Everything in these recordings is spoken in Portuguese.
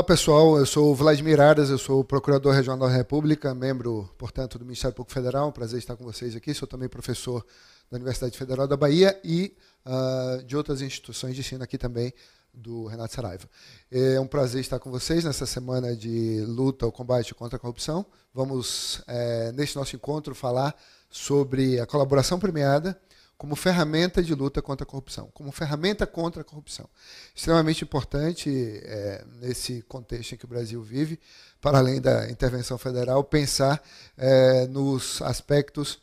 Olá pessoal, eu sou Vladimir Aras, eu sou Procurador Regional da República, membro, portanto, do Ministério Público Federal, um prazer estar com vocês aqui, sou também professor da Universidade Federal da Bahia e uh, de outras instituições de ensino aqui também, do Renato Saraiva. É um prazer estar com vocês nessa semana de luta ou combate contra a corrupção. Vamos, é, eh, neste nosso encontro, falar sobre a colaboração premiada, como ferramenta de luta contra a corrupção, como ferramenta contra a corrupção. Extremamente importante é, nesse contexto em que o Brasil vive, para além da intervenção federal, pensar é, nos aspectos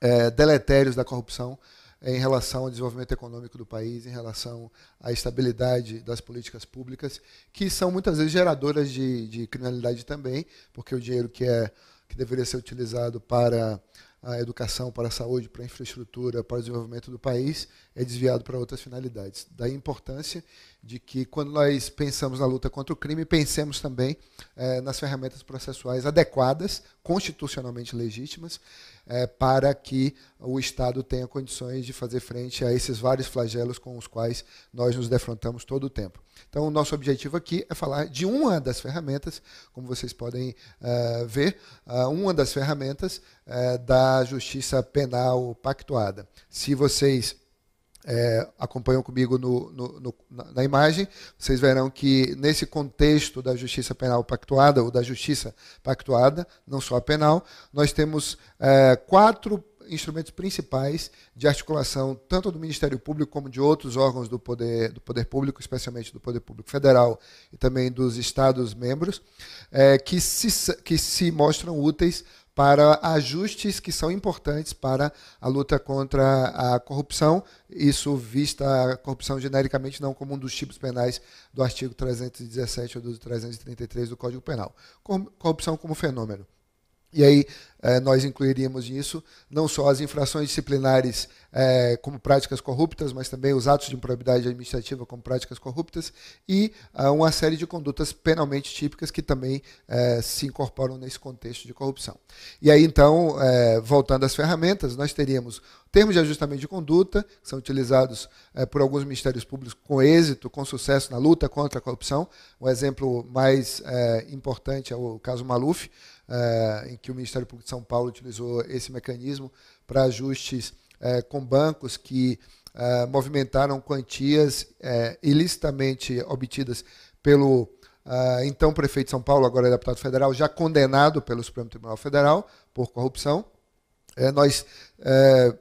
é, deletérios da corrupção em relação ao desenvolvimento econômico do país, em relação à estabilidade das políticas públicas, que são muitas vezes geradoras de, de criminalidade também, porque o dinheiro que é que deveria ser utilizado para a educação, para a saúde, para a infraestrutura, para o desenvolvimento do país, é desviado para outras finalidades. Daí a importância de que, quando nós pensamos na luta contra o crime, pensemos também eh, nas ferramentas processuais adequadas, constitucionalmente legítimas, é, para que o Estado tenha condições de fazer frente a esses vários flagelos com os quais nós nos defrontamos todo o tempo. Então, o nosso objetivo aqui é falar de uma das ferramentas, como vocês podem uh, ver, uh, uma das ferramentas uh, da justiça penal pactuada. Se vocês é, acompanham comigo no, no, no, na imagem, vocês verão que nesse contexto da justiça penal pactuada, ou da justiça pactuada, não só a penal, nós temos é, quatro instrumentos principais de articulação tanto do Ministério Público como de outros órgãos do poder, do poder público, especialmente do poder público federal e também dos estados membros, é, que, se, que se mostram úteis para ajustes que são importantes para a luta contra a corrupção, isso vista a corrupção genericamente, não como um dos tipos penais do artigo 317 ou do 333 do Código Penal. Corrupção como fenômeno. E aí é, nós incluiríamos nisso não só as infrações disciplinares é, como práticas corruptas, mas também os atos de improbidade administrativa como práticas corruptas e é, uma série de condutas penalmente típicas que também se incorporam nesse contexto de corrupção. E aí então, voltando às ferramentas, nós teríamos Termos de ajustamento de conduta, que são utilizados é, por alguns ministérios públicos com êxito, com sucesso na luta contra a corrupção. O um exemplo mais é, importante é o caso Maluf, é, em que o Ministério Público de São Paulo utilizou esse mecanismo para ajustes com bancos que movimentaram quantias ilicitamente obtidas pelo então prefeito de São Paulo, agora deputado federal, já condenado pelo Supremo Tribunal Federal por corrupção. É, nós é,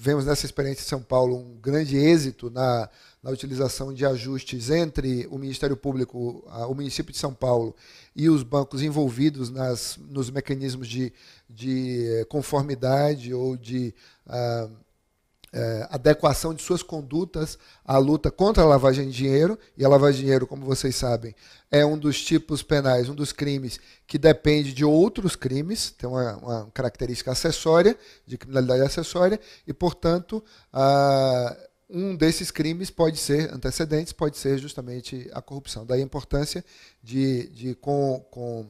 vemos nessa experiência em São Paulo um grande êxito na, na utilização de ajustes entre o Ministério Público, a, o município de São Paulo e os bancos envolvidos nas, nos mecanismos de, de eh, conformidade ou de. Uh, é, adequação de suas condutas à luta contra a lavagem de dinheiro. E a lavagem de dinheiro, como vocês sabem, é um dos tipos penais, um dos crimes que depende de outros crimes, tem uma, uma característica acessória, de criminalidade acessória, e, portanto, a, um desses crimes pode ser antecedentes, pode ser justamente a corrupção. Daí a importância de, de com, com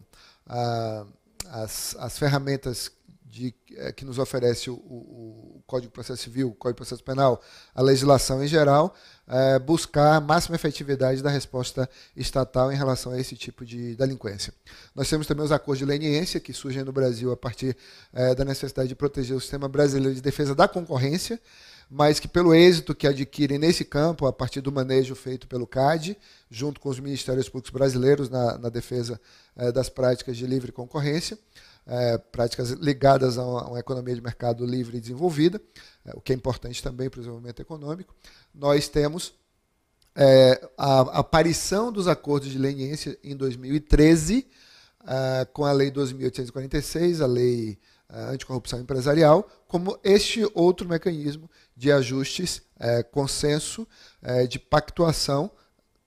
a, as, as ferramentas de, é, que nos oferece o, o, Código de Processo Civil, o Código de Processo Penal, a legislação em geral, é, buscar a máxima efetividade da resposta estatal em relação a esse tipo de delinquência. Nós temos também os acordos de leniência, que surgem no Brasil a partir é, da necessidade de proteger o sistema brasileiro de defesa da concorrência, mas que pelo êxito que adquirem nesse campo, a partir do manejo feito pelo CAD, junto com os Ministérios Públicos brasileiros na, na defesa é, das práticas de livre concorrência, é, práticas ligadas a uma, a uma, economia de mercado livre e desenvolvida, é, o que é importante também para o desenvolvimento econômico. Nós temos a, é, a aparição dos acordos de leniência em 2013, é, com a Lei 2.846, a Lei é, Anticorrupção Empresarial, como este outro mecanismo de ajustes, consenso, de pactuação,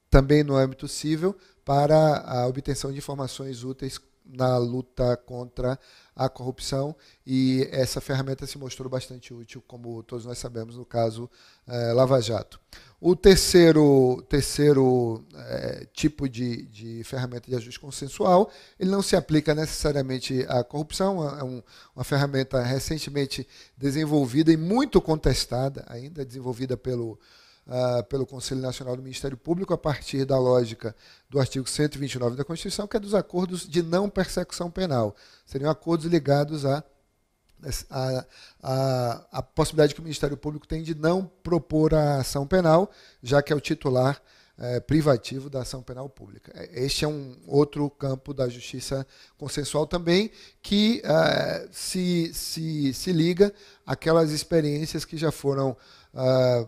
também no âmbito civil, para a obtenção de informações úteis na luta contra a corrupção e essa ferramenta se mostrou bastante útil, como todos nós sabemos no caso eh, Lava Jato. O terceiro, terceiro eh, tipo de, de ferramenta de ajuste consensual, ele não se aplica necessariamente à corrupção, é um, uma ferramenta recentemente desenvolvida e muito contestada ainda, desenvolvida pelo ah, pelo Conselho Nacional do Ministério Público a partir da lógica do artigo 129 da Constituição, que é dos acordos de não persecução penal. Seriam acordos ligados à a, a, a, possibilidade que o Ministério Público tem de não propor a ação penal, já que é o titular eh, privativo da ação penal pública. É, este é um outro campo da justiça consensual também, que eh, se, se, se liga àquelas experiências que já foram. Ah,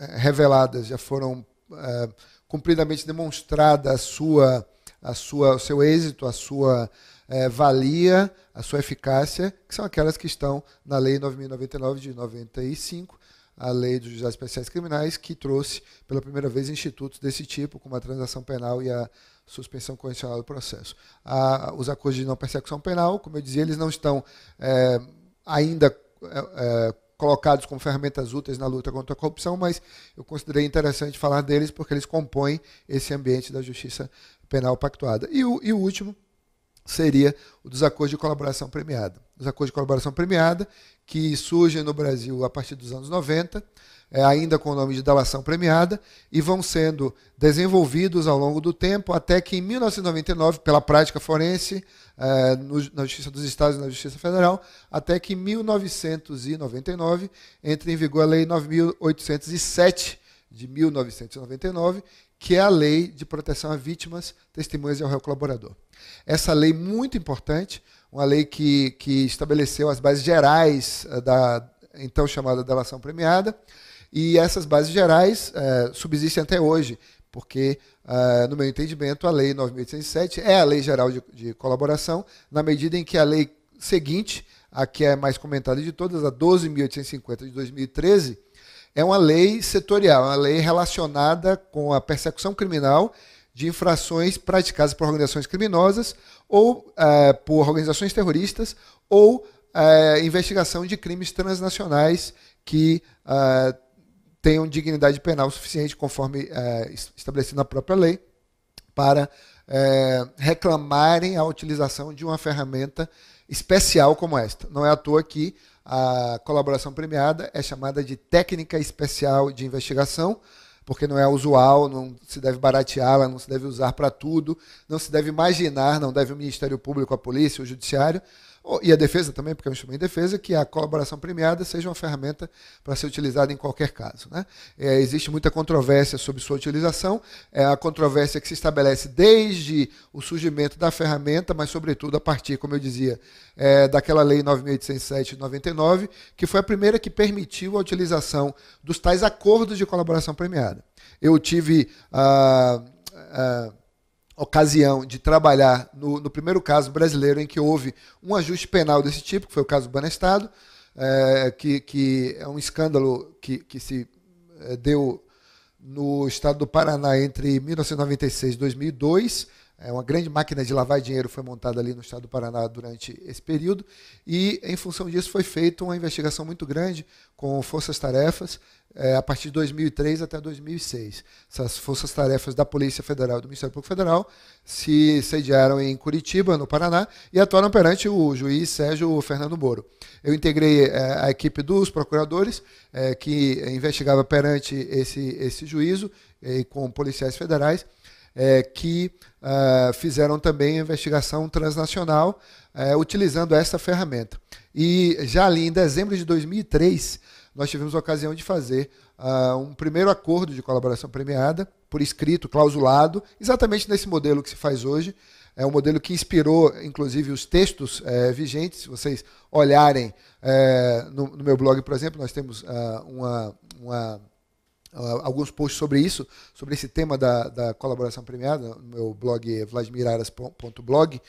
eh, reveladas, já foram é, eh, cumplidamente demonstrada a sua, a sua, o seu êxito, a sua é, valia, a sua eficácia, que são aquelas que estão na Lei 9.099 de 95, a Lei dos Juizados Especiais Criminais, que trouxe pela primeira vez institutos desse tipo, como a transação penal e a suspensão condicional do processo. A, os acordos de não persecução penal, como eu dizia, eles não estão é, ainda colocados como ferramentas úteis na luta contra a corrupção, mas eu considerei interessante falar deles porque eles compõem esse ambiente da justiça penal pactuada. E o, e o último seria o dos acordos de colaboração premiada. Os acordos de colaboração premiada, que surgem no Brasil a partir dos anos 90, é, ainda com o nome de delação premiada, e vão sendo desenvolvidos ao longo do tempo, até que em 1999, pela prática forense, é, no, na Justiça dos Estados e na Justiça Federal, até que em 1999 entre em vigor a Lei 9807 de 1999, que é a Lei de Proteção a Vítimas, Testemunhas e ao Réu Colaborador. Essa lei muito importante, uma lei que, que estabeleceu as bases gerais eh, da então chamada delação premiada, e essas bases gerais é, subsistem até hoje, porque, é, no meu entendimento, a Lei 9.807 é a Lei Geral de, de Colaboração, na medida em que a lei seguinte, a que é mais comentada de todas, a 12.850 de 2013, é uma lei setorial, é uma lei relacionada com a persecução criminal de infrações praticadas por organizações criminosas ou é, por organizações terroristas ou é, investigação de crimes transnacionais que é, tenham dignidade penal suficiente, conforme é, estabelecido na própria lei, para é, reclamarem a utilização de uma ferramenta especial como esta. Não é à toa que a colaboração premiada é chamada de técnica especial de investigação, porque não é usual, não se deve barateá-la, não se deve usar para tudo, não se deve imaginar, não deve o Ministério Público, a polícia, o judiciário, Oh, e a defesa também, porque é um instrumento de defesa, que a colaboração premiada seja uma ferramenta para ser utilizada em qualquer caso. Né? É, existe muita controvérsia sobre sua utilização, é a controvérsia que se estabelece desde o surgimento da ferramenta, mas, sobretudo, a partir, como eu dizia, é, daquela lei 9.807 de 99, que foi a primeira que permitiu a utilização dos tais acordos de colaboração premiada. Eu tive. Ah, ah, ocasião de trabalhar no, no, primeiro caso brasileiro em que houve um ajuste penal desse tipo, que foi o caso do Banestado, é, que, que, é um escândalo que, que se eh, deu no estado do Paraná entre 1996 e 2002 é uma grande máquina de lavar dinheiro foi montada ali no estado do Paraná durante esse período e, em função disso, foi feita uma investigação muito grande com forças-tarefas é, eh, a partir de 2003 até 2006. Essas forças-tarefas da Polícia Federal e do Ministério Público Federal se sediaram em Curitiba, no Paraná, e atuaram perante o juiz Sérgio Fernando Moro. Eu integrei é, a equipe dos procuradores é, que investigava perante esse, esse juízo com policiais federais é, que uh, fizeram também investigação transnacional é, utilizando essa ferramenta. E já ali em dezembro de 2003, nós tivemos a ocasião de fazer uh, um primeiro acordo de colaboração premiada, por escrito, clausulado, exatamente nesse modelo que se faz hoje. É um modelo que inspirou, inclusive, os textos é, vigentes. Se vocês olharem é, no, no, meu blog, por exemplo, nós temos ah, uma, uma alguns posts sobre isso, sobre esse tema da, da colaboração premiada, no meu blog eh, vladimiraras.blog.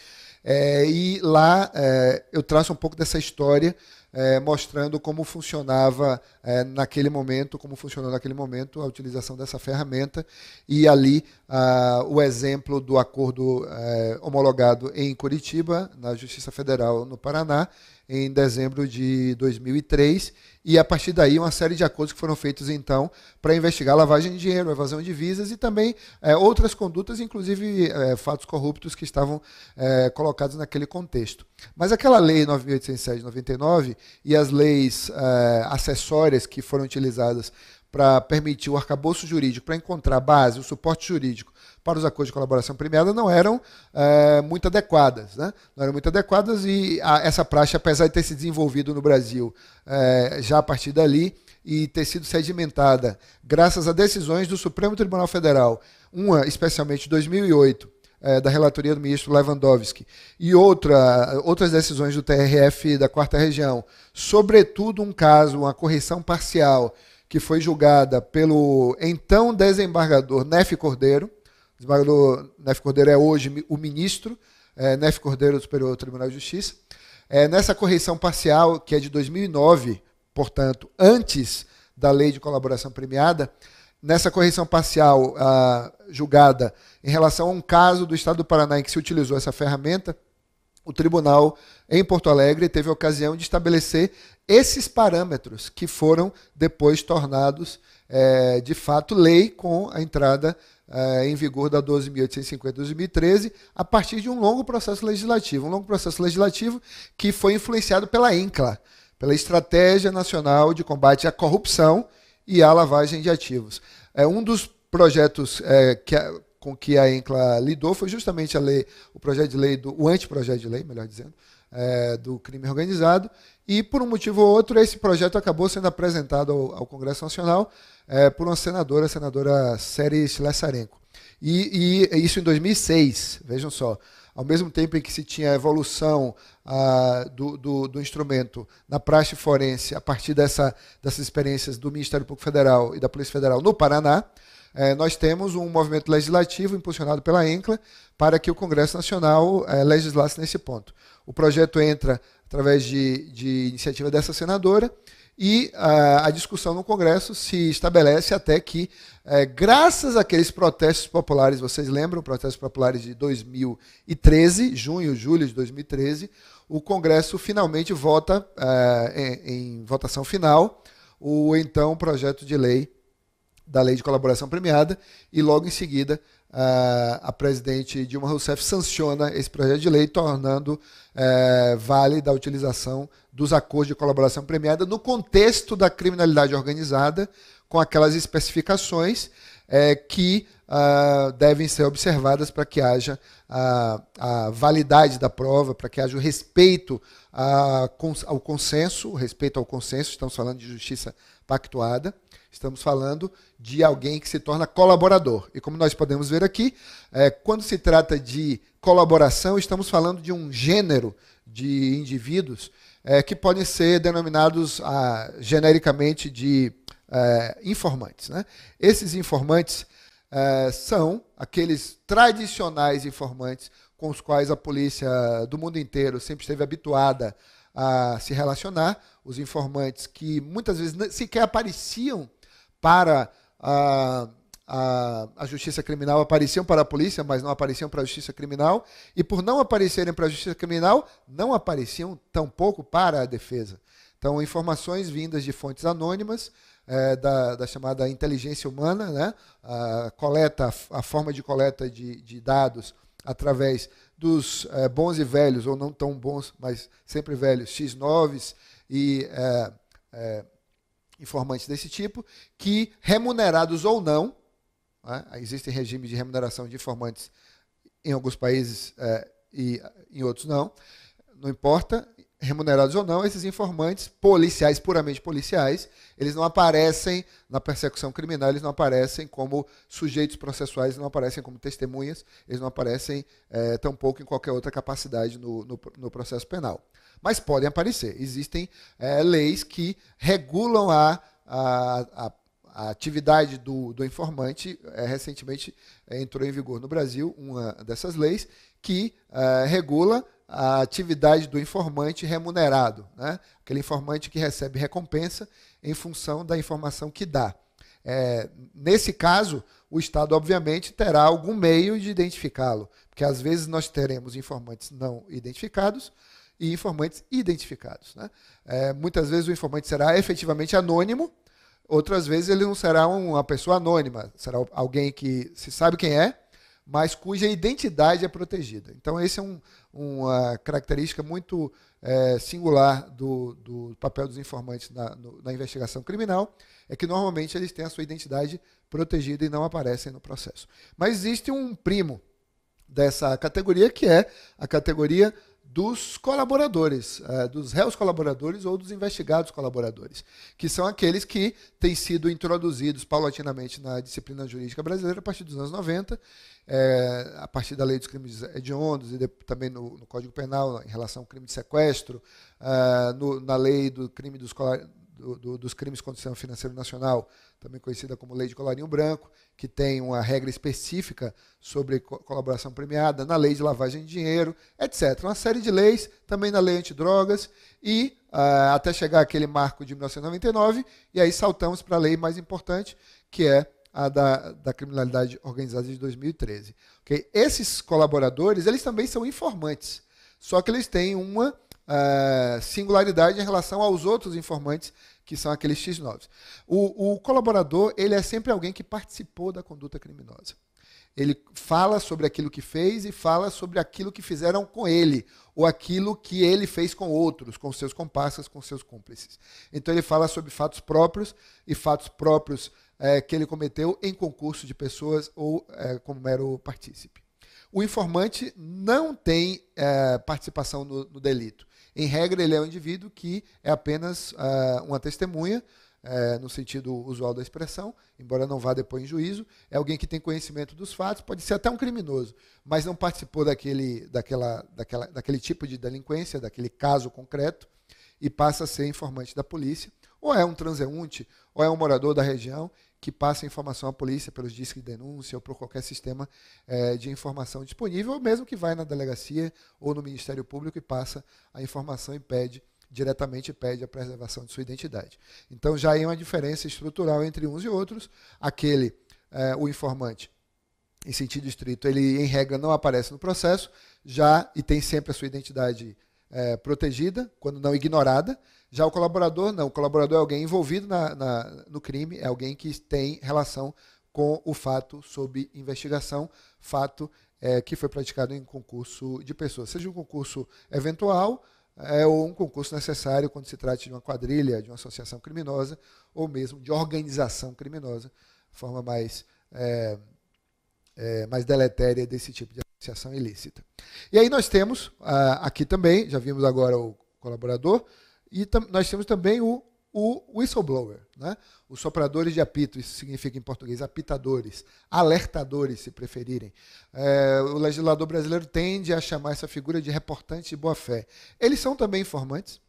É, e lá é, eu traço um pouco dessa história, é, mostrando como funcionava é, naquele momento, como funcionou naquele momento a utilização dessa ferramenta e ali o exemplo do acordo é, homologado em Curitiba, na Justiça Federal no Paraná, em dezembro de 2003 e a partir daí, uma série de acordos que foram feitos, então, para investigar lavagem de dinheiro, evasão de visas e também é, outras condutas, inclusive é, fatos corruptos que estavam é, colocados naquele contexto. Mas aquela lei 9.807 de 99 e as leis acessórias que foram utilizadas para permitir o arcabouço jurídico, para encontrar base, o suporte jurídico para os acordos de colaboração premiada não eram é, muito adequadas. Né? Não eram muito adequadas e a, essa praxe, apesar de ter se desenvolvido no Brasil é, já a partir dali e ter sido sedimentada graças a decisões do Supremo Tribunal Federal, uma especialmente 2008, é, da relatoria do ministro Lewandowski e outra, outras decisões do TRF da quarta região, sobretudo um caso, uma correção parcial que foi julgada pelo então desembargador Nef Cordeiro, desembargador Nef Cordeiro é hoje o ministro, é, Nef Cordeiro do Superior Tribunal de Justiça. É, nessa correição parcial, que é de 2009, portanto, antes da lei de colaboração premiada, nessa correção parcial ah, julgada em relação a um caso do Estado do Paraná em que se utilizou essa ferramenta, o tribunal em Porto Alegre teve a ocasião de estabelecer esses parâmetros que foram depois tornados eh, de fato lei com a entrada eh, em vigor da 12.850-2013, a partir de um longo processo legislativo. Um longo processo legislativo que foi influenciado pela ENCLA, pela Estratégia Nacional de Combate à Corrupção e à Lavagem de Ativos. É um dos projetos é, que a, com que a ENCLA lidou foi justamente a lei, o projeto de lei, do, o anteprojeto de lei, melhor dizendo, é, do crime organizado, e por um motivo ou outro esse projeto acabou sendo apresentado ao, ao Congresso Nacional é, por uma senadora, a senadora Séries Lessarenko. E, e, é isso em 2006, vejam só. Ao mesmo tempo em que se tinha a evolução ah, do, do, do, instrumento na praxe forense, a partir dessa, dessas experiências do Ministério Público Federal e da Polícia Federal no Paraná, eh, nós temos um movimento legislativo impulsionado pela ENCLA para que o Congresso Nacional eh, legislasse nesse ponto. O projeto entra através de, de iniciativa dessa senadora e a, ah, a discussão no Congresso se estabelece até que, é, graças àqueles protestos populares, vocês lembram, protestos populares de 2013, junho, julho de 2013, o Congresso finalmente vota eh, em, em votação final o então projeto de lei da lei de colaboração premiada e logo em seguida ah, a presidente Dilma Rousseff sanciona esse projeto de lei tornando é, válida a utilização dos acordos de colaboração premiada no contexto da criminalidade organizada, com aquelas especificações é, que ah, devem ser observadas para que haja a, a validade da prova, para que haja o respeito a, ao consenso, respeito ao consenso, estamos falando de justiça pactuada, estamos falando de alguém que se torna colaborador. E como nós podemos ver aqui, é, quando se trata de colaboração, estamos falando de um gênero de indivíduos é, que podem ser denominados ah, genericamente de é, informantes. Né? Esses informantes é, são aqueles tradicionais informantes com os quais a polícia do mundo inteiro sempre esteve habituada a se relacionar, os informantes que muitas vezes sequer apareciam para. Uh, a, a justiça criminal apareciam para a polícia, mas não apareciam para a justiça criminal, e por não aparecerem para a justiça criminal, não apareciam tampouco para a defesa. Então, informações vindas de fontes anônimas, é, da, da, chamada inteligência humana, né? a, coleta, a forma de coleta de, de dados através dos é, bons e velhos, ou não tão bons, mas sempre velhos, X9s e é, é, informantes desse tipo, que, remunerados ou não, né? Existem regimes de remuneração de informantes em alguns países é, e em outros não. Não importa, remunerados ou não, esses informantes policiais, puramente policiais, eles não aparecem na persecução criminal, eles não aparecem como sujeitos processuais, não aparecem como testemunhas, eles não aparecem é, tampouco em qualquer outra capacidade no, no, no processo penal. Mas podem aparecer. Existem é, leis que regulam a, a, a a atividade do, do informante é, recentemente eh, entrou em vigor no Brasil uma dessas leis que é, regula a atividade do informante remunerado, né? aquele informante que recebe recompensa em função da informação que dá. nesse caso, o Estado, obviamente, terá algum meio de identificá-lo, porque às vezes nós teremos informantes não identificados, e informantes identificados. Né? É, muitas vezes o informante será efetivamente anônimo, Outras vezes ele não será uma pessoa anônima, será alguém que se sabe quem é, mas cuja identidade é protegida. Então, essa é um, uma característica muito é, singular do, do, papel dos informantes na, no, na, investigação criminal, é que normalmente eles têm a sua identidade protegida e não aparecem no processo. Mas existe um primo dessa categoria, que é a categoria dos colaboradores, é, dos réus colaboradores ou dos investigados colaboradores, que são aqueles que têm sido introduzidos paulatinamente na disciplina jurídica brasileira a partir dos anos 90, é, a partir da lei dos crimes hediondos e de, também no, no, Código Penal em relação ao crime de sequestro, é, no, na lei do crime dos do, dos crimes contra o sistema financeiro nacional, também conhecida como Lei de Colarinho Branco, que tem uma regra específica sobre co colaboração premiada, na lei de lavagem de dinheiro, etc. Uma série de leis, também na lei antidrogas, e uh, até chegar aquele marco de 1999, e aí saltamos para a lei mais importante, que é a da, da criminalidade organizada de 2013. Okay? Esses colaboradores, eles também são informantes, só que eles têm uma Uh, singularidade em relação aos outros informantes que são aqueles X9s. O, o colaborador, ele é sempre alguém que participou da conduta criminosa. Ele fala sobre aquilo que fez e fala sobre aquilo que fizeram com ele, ou aquilo que ele fez com outros, com seus comparsas, com seus cúmplices. Então ele fala sobre fatos próprios e fatos próprios é, que ele cometeu em concurso de pessoas ou é, como mero partícipe. O informante não tem é, participação no, no delito. Em regra, ele é um indivíduo que é apenas ah, uma testemunha, eh, no sentido usual da expressão, embora não vá depois em juízo. É alguém que tem conhecimento dos fatos, pode ser até um criminoso, mas não participou daquele, daquela, daquela, daquele tipo de delinquência, daquele caso concreto, e passa a ser informante da polícia, ou é um transeunte, ou é um morador da região, que passa a informação à polícia pelos discos de denúncia ou por qualquer sistema é, de informação disponível, ou mesmo que vai na delegacia ou no Ministério Público e passa a informação e pede diretamente pede a preservação de sua identidade. Então já é uma diferença estrutural entre uns e outros. Aquele, é, o informante, em sentido estrito, ele em regra não aparece no processo, já e tem sempre a sua identidade é, protegida, quando não ignorada. Já o colaborador, não. O colaborador é alguém envolvido na, na, no crime, é alguém que tem relação com o fato sob investigação, fato é, que foi praticado em concurso de pessoas, seja um concurso eventual é, ou um concurso necessário quando se trate de uma quadrilha, de uma associação criminosa ou mesmo de organização criminosa, forma mais, é, é mais deletéria desse tipo de ação ilícita. E aí nós temos uh, aqui também, já vimos agora o colaborador, e nós temos também o, o whistleblower, né? os sopradores de apito, isso significa em português apitadores, alertadores, se preferirem. É, o legislador brasileiro tende a chamar essa figura de reportante de boa-fé. Eles são também informantes.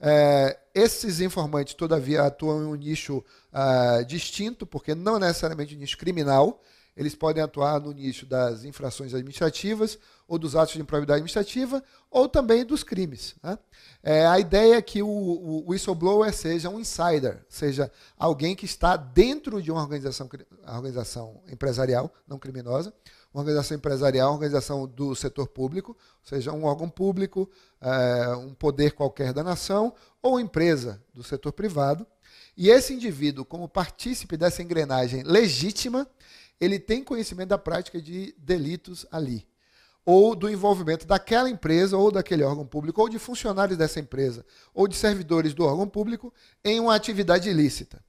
É, esses informantes, todavia, atuam em um nicho uh, distinto, porque não necessariamente um nicho criminal, eles podem atuar no nicho das infrações administrativas ou dos atos de improbidade administrativa ou também dos crimes. Né? É, a ideia é que o, o whistleblower seja um insider, seja alguém que está dentro de uma organização, organização empresarial, não criminosa, uma organização empresarial, uma organização do setor público, ou seja, um órgão público, é, um poder qualquer da nação ou empresa do setor privado. E esse indivíduo, como partícipe dessa engrenagem legítima, ele tem conhecimento da prática de delitos ali, ou do envolvimento daquela empresa ou daquele órgão público, ou de funcionários dessa empresa, ou de servidores do órgão público em uma atividade ilícita.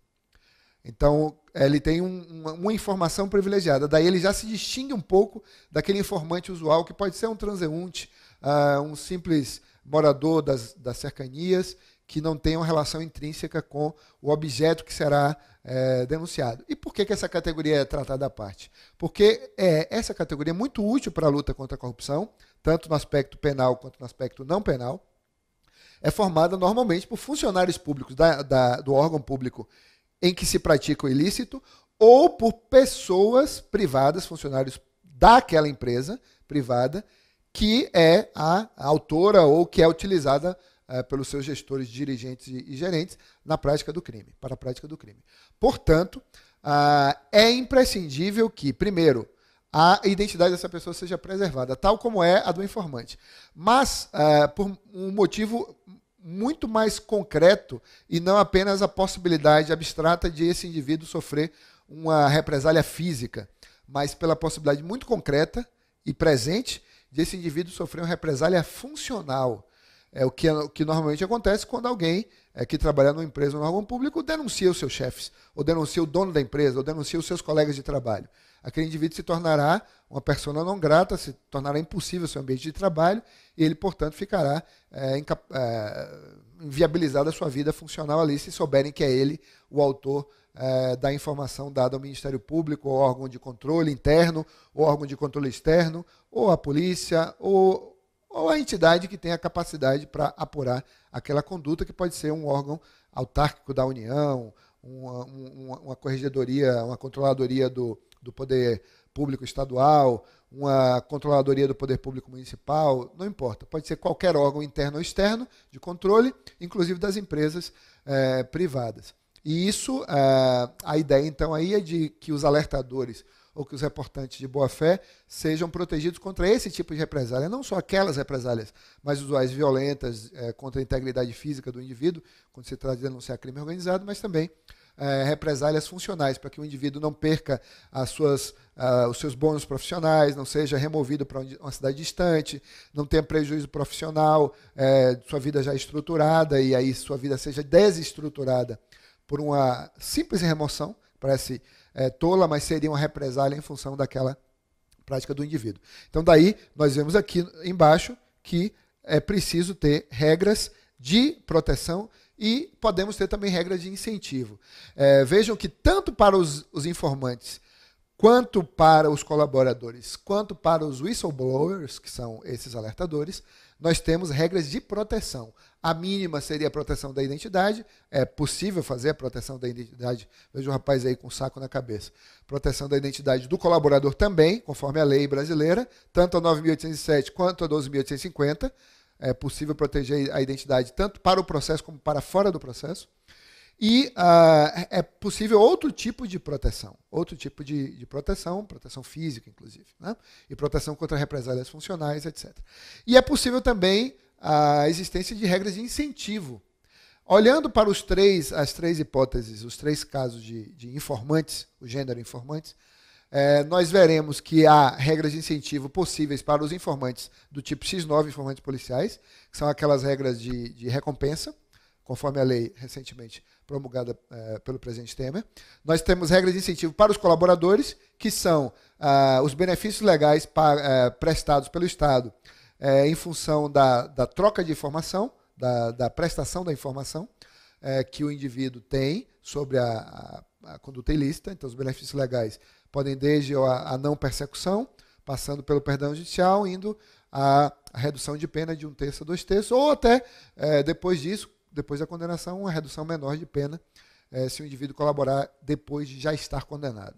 Então, eh, ele tem um, uma, uma, informação privilegiada. Daí ele já se distingue um pouco daquele informante usual, que pode ser um transeunte, uh, um simples morador das, das cercanias, que não tenham relação intrínseca com o objeto que será é, denunciado. E por que, que essa categoria é tratada à parte? Porque é, essa categoria é muito útil para a luta contra a corrupção, tanto no aspecto penal quanto no aspecto não penal. É formada normalmente por funcionários públicos da, da, do órgão público em que se pratica o ilícito ou por pessoas privadas, funcionários daquela empresa privada, que é a autora ou que é utilizada é, pelos seus gestores, dirigentes e, gerentes na prática do crime, para a prática do crime. Portanto, ah, é imprescindível que, primeiro, a identidade dessa pessoa seja preservada, tal como é a do informante. Mas, eh, por um motivo muito mais concreto e não apenas a possibilidade abstrata de esse indivíduo sofrer uma represália física, mas pela possibilidade muito concreta e presente de esse indivíduo sofrer uma represália funcional, é o que, é, o que normalmente acontece quando alguém é, que trabalha numa empresa ou num órgão público denuncia os seus chefes, ou denuncia o dono da empresa, ou denuncia os seus colegas de trabalho. Aquele indivíduo se tornará uma persona não grata, se tornará impossível seu ambiente de trabalho e ele, portanto, ficará é, é, a sua vida funcional ali, se souberem que é ele o autor é, da informação dada ao Ministério Público, ou órgão de controle interno, ou órgão de controle externo, ou à polícia, ou ou a entidade que tem a capacidade para apurar aquela conduta, que pode ser um órgão autárquico da União, uma, uma, uma corregedoria, uma controladoria do, do poder público estadual, uma controladoria do poder público municipal, não importa. Pode ser qualquer órgão interno ou externo de controle, inclusive das empresas é, privadas. E isso, é, a ideia então aí é de que os alertadores ou que os reportantes de boa-fé sejam protegidos contra esse tipo de represália. Não só aquelas represálias, mas usuais violentas é, contra a integridade física do indivíduo, quando se trata de denunciar crime organizado, mas também é, represálias funcionais, para que o indivíduo não perca as suas, ah, os seus bônus profissionais, não seja removido para uma cidade distante, não tenha prejuízo profissional, é, sua vida já estruturada e aí sua vida seja desestruturada por uma simples remoção, parece é, tola, mas seria uma represália em função daquela prática do indivíduo. Então, daí, nós vemos aqui embaixo que é preciso ter regras de proteção e podemos ter também regras de incentivo. É, vejam que tanto para os, os, informantes, quanto para os colaboradores, quanto para os whistleblowers, que são esses alertadores, nós temos regras de proteção. A mínima seria a proteção da identidade. É possível fazer a proteção da identidade. Veja o um rapaz aí com um saco na cabeça. Proteção da identidade do colaborador também, conforme a lei brasileira, tanto a 9.807 quanto a 12.850. É possível proteger a identidade tanto para o processo como para fora do processo. E ah, é possível outro tipo de proteção, outro tipo de, de proteção, proteção física, inclusive, né? e proteção contra represálias funcionais, etc. E é possível também a existência de regras de incentivo. Olhando para os três, as três hipóteses, os três casos de, de informantes, o gênero informantes, é, nós veremos que há regras de incentivo possíveis para os informantes do tipo X9, informantes policiais, que são aquelas regras de, de recompensa, conforme a lei recentemente promulgada é, pelo presidente Temer. Nós temos regras de incentivo para os colaboradores, que são ah, os benefícios legais é, prestados pelo Estado é, em função da, da troca de informação, da, da prestação da informação é, que o indivíduo tem sobre a, a, a conduta ilícita. Então, os benefícios legais podem desde a, a não persecução, passando pelo perdão judicial, indo à redução de pena de um terço a dois terços, ou até, é, depois disso, depois da condenação, uma redução menor de pena é, se o indivíduo colaborar depois de já estar condenado.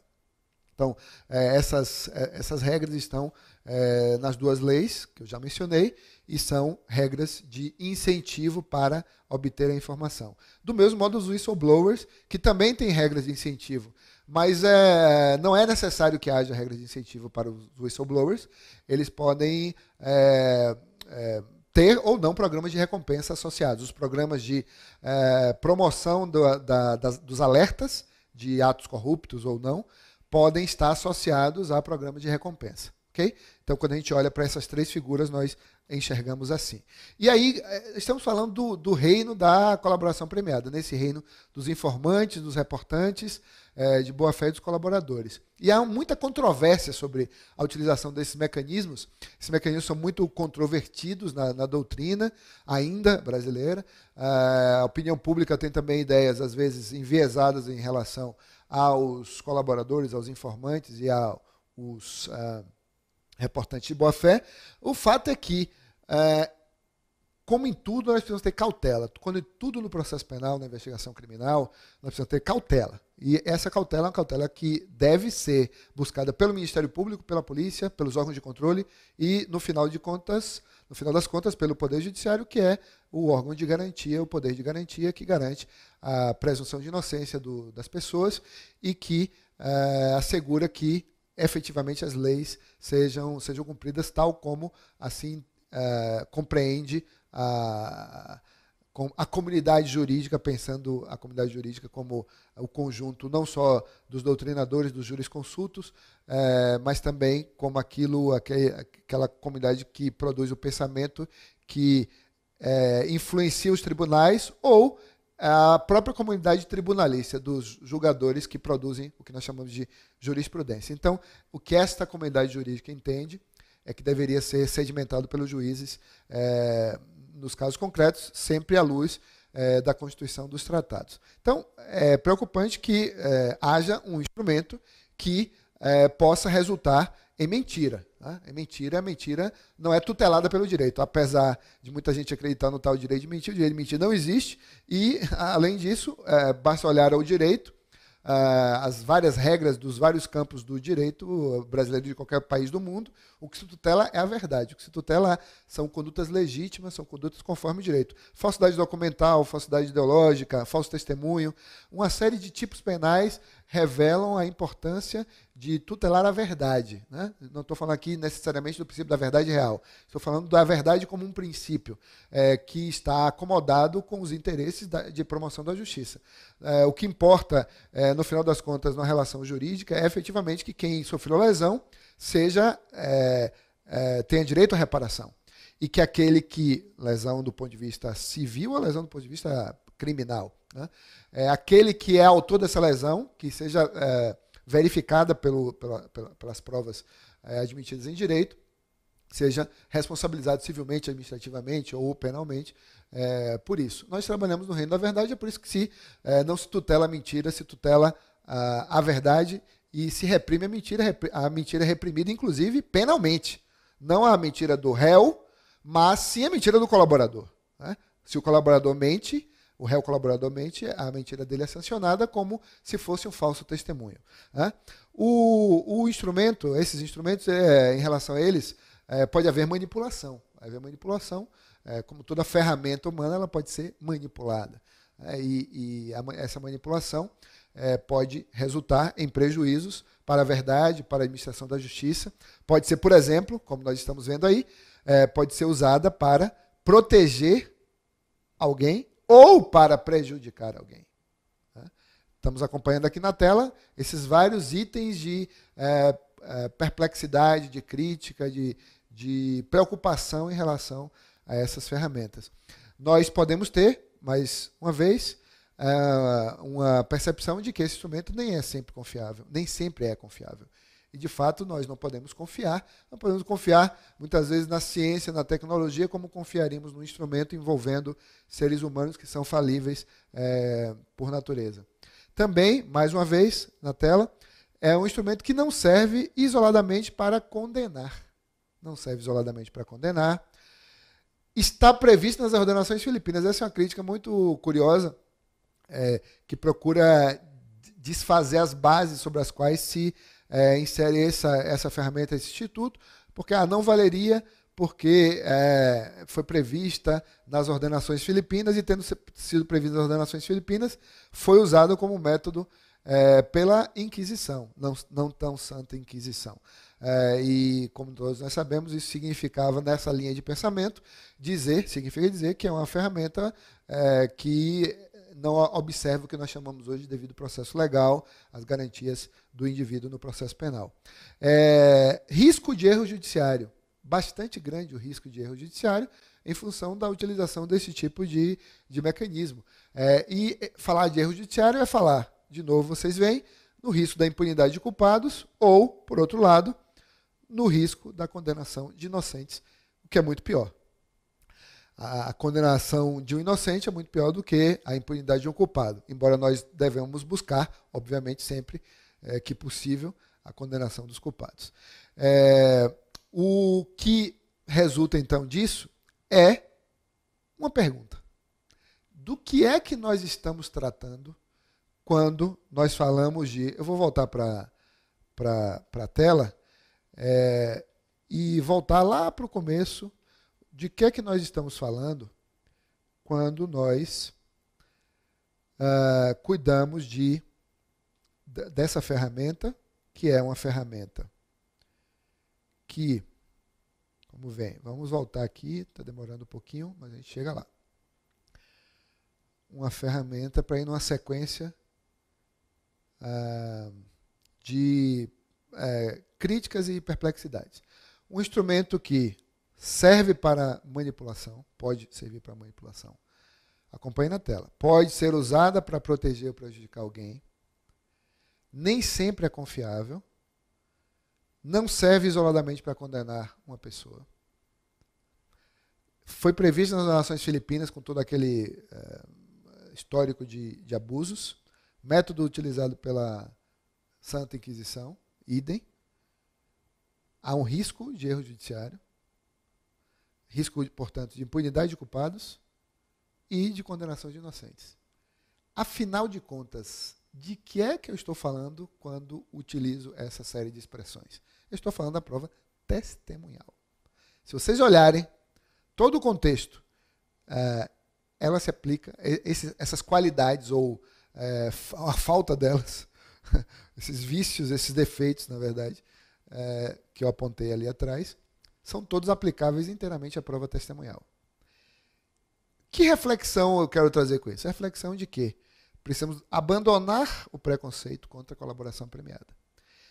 Então, é, essas, é, essas regras estão é, nas duas leis que eu já mencionei e são regras de incentivo para obter a informação. Do mesmo modo, os whistleblowers, que também têm regras de incentivo, mas é, não é necessário que haja regras de incentivo para os whistleblowers, eles podem é, é ter ou não programas de recompensa associados. Os programas de é, promoção do, da, das, dos alertas de atos corruptos ou não podem estar associados a programas de recompensa. Okay? Então, quando a gente olha para essas três figuras, nós enxergamos assim. E aí, eh, estamos falando do, do reino da colaboração premiada, nesse né? reino dos informantes, dos reportantes, é, de boa-fé dos colaboradores. E há muita controvérsia sobre a utilização desses mecanismos. Esses mecanismos são muito controvertidos na, na doutrina ainda brasileira. Eh, a opinião pública tem também ideias, às vezes, enviesadas em relação aos colaboradores, aos informantes e aos. Uh, ah, reportante de boa fé. O fato é que, é, como em tudo, nós precisamos ter cautela. Quando em tudo no processo penal, na investigação criminal, nós precisamos ter cautela. E essa cautela é uma cautela que deve ser buscada pelo Ministério Público, pela polícia, pelos órgãos de controle e, no final de contas, no final das contas, pelo Poder Judiciário, que é o órgão de garantia, o poder de garantia que garante a presunção de inocência do, das pessoas e que é, assegura que efetivamente as leis sejam, sejam cumpridas tal como assim uh, compreende a, a comunidade jurídica, pensando a comunidade jurídica como o conjunto não só dos doutrinadores, dos jurisconsultos, uh, mas também como aquilo, aquele, aquela comunidade que produz o pensamento que uh, influencia os tribunais ou é a própria comunidade tribunalista dos julgadores que produzem o que nós chamamos de jurisprudência. Então, o que esta comunidade jurídica entende é que deveria ser sedimentado pelos juízes, é, nos casos concretos, sempre à luz é, da Constituição dos tratados. Então, é preocupante que é, haja um instrumento que é, possa resultar em mentira, é mentira, é mentira, não é tutelada pelo direito, apesar de muita gente acreditar no tal direito de mentir, o direito de mentir não existe, e, além disso, é, basta olhar ao direito, é, as várias regras dos vários campos do direito brasileiro de qualquer país do mundo, o que se tutela é a verdade. O que se tutela são condutas legítimas, são condutas conforme o direito. Falsidade documental, falsidade ideológica, falso testemunho, uma série de tipos penais revelam a importância de tutelar a verdade. Né? Não estou falando aqui necessariamente do princípio da verdade real, estou falando da verdade como um princípio é, que está acomodado com os interesses da, de promoção da justiça. É, o que importa, é, no final das contas, na relação jurídica, é efetivamente que quem sofreu lesão seja é, é, tenha direito à reparação. E que aquele que, lesão do ponto de vista civil ou lesão do ponto de vista criminal, né? É, aquele que é autor dessa lesão, que seja é, verificada pelo, pela, pela, pelas provas é, admitidas em direito, seja responsabilizado civilmente, administrativamente ou penalmente é, por isso. Nós trabalhamos no reino da verdade, é por isso que se é, não se tutela a mentira, se tutela a, a verdade e se reprime a mentira, a mentira é reprimida, inclusive penalmente. Não a mentira do réu, mas sim a mentira do colaborador. Né? Se o colaborador mente, o réu colaborador mente, a mentira dele é sancionada como se fosse um falso testemunho. Né? O, o, instrumento, esses instrumentos, é, em relação a eles, é, pode haver manipulação. Haver manipulação, é, como toda ferramenta humana, ela pode ser manipulada. Né? E, e a, essa manipulação é, pode resultar em prejuízos para a verdade, para a administração da justiça. Pode ser, por exemplo, como nós estamos vendo aí, é, pode ser usada para proteger alguém ou para prejudicar alguém. Né? Estamos acompanhando aqui na tela esses vários itens de é, é, perplexidade, de crítica, de, de preocupação em relação a essas ferramentas. Nós podemos ter, mais uma vez, é, uma percepção de que esse instrumento nem é sempre confiável, nem sempre é confiável. E, de fato, nós não podemos confiar. Não podemos confiar, muitas vezes, na ciência, na tecnologia, como confiaríamos num instrumento envolvendo seres humanos que são falíveis é, por natureza. Também, mais uma vez, na tela, é um instrumento que não serve isoladamente para condenar. Não serve isoladamente para condenar. Está previsto nas ordenações filipinas. Essa é uma crítica muito curiosa, é, que procura desfazer as bases sobre as quais se é, insere essa, essa ferramenta, esse instituto, porque ah, não valeria porque é, foi prevista nas ordenações filipinas e, tendo sido prevista nas ordenações filipinas, foi usado como método é, pela Inquisição, não, não tão Santa Inquisição. É, e, como todos nós sabemos, isso significava, nessa linha de pensamento, dizer, significa dizer que é uma ferramenta é, que não observa o que nós chamamos hoje de devido processo legal, as garantias do indivíduo no processo penal. É, risco de erro judiciário. Bastante grande o risco de erro judiciário em função da utilização desse tipo de, de mecanismo. É, e é, falar de erro judiciário é falar, de novo, vocês veem, no risco da impunidade de culpados ou, por outro lado, no risco da condenação de inocentes, o que é muito pior a condenação de um inocente é muito pior do que a impunidade de um culpado, embora nós devemos buscar, obviamente, sempre é, que possível, a condenação dos culpados. É, o que resulta então disso é uma pergunta: do que é que nós estamos tratando quando nós falamos de. Eu vou voltar para a tela é, e voltar lá para o começo de que, é que nós estamos falando quando nós uh, cuidamos de, dessa ferramenta, que é uma ferramenta que. Como vem? Vamos voltar aqui, está demorando um pouquinho, mas a gente chega lá. Uma ferramenta para ir numa sequência uh, de uh, críticas e perplexidades. Um instrumento que serve para manipulação, pode servir para manipulação. Acompanhe na tela. Pode ser usada para proteger ou prejudicar alguém. Nem sempre é confiável. Não serve isoladamente para condenar uma pessoa. Foi previsto nas relações filipinas com todo aquele eh, histórico de, de abusos. Método utilizado pela Santa Inquisição, idem. Há um risco de erro judiciário risco, portanto, de impunidade de culpados e de condenação de inocentes. Afinal de contas, de que é que eu estou falando quando utilizo essa série de expressões? Eu estou falando da prova testemunhal. Se vocês olharem todo o contexto, é, ela se aplica, essas qualidades ou é, a falta delas, esses vícios, esses defeitos, na verdade, é, que eu apontei ali atrás, são todos aplicáveis inteiramente à prova testemunhal. Que reflexão eu quero trazer com isso? A reflexão de que precisamos abandonar o preconceito contra a colaboração premiada.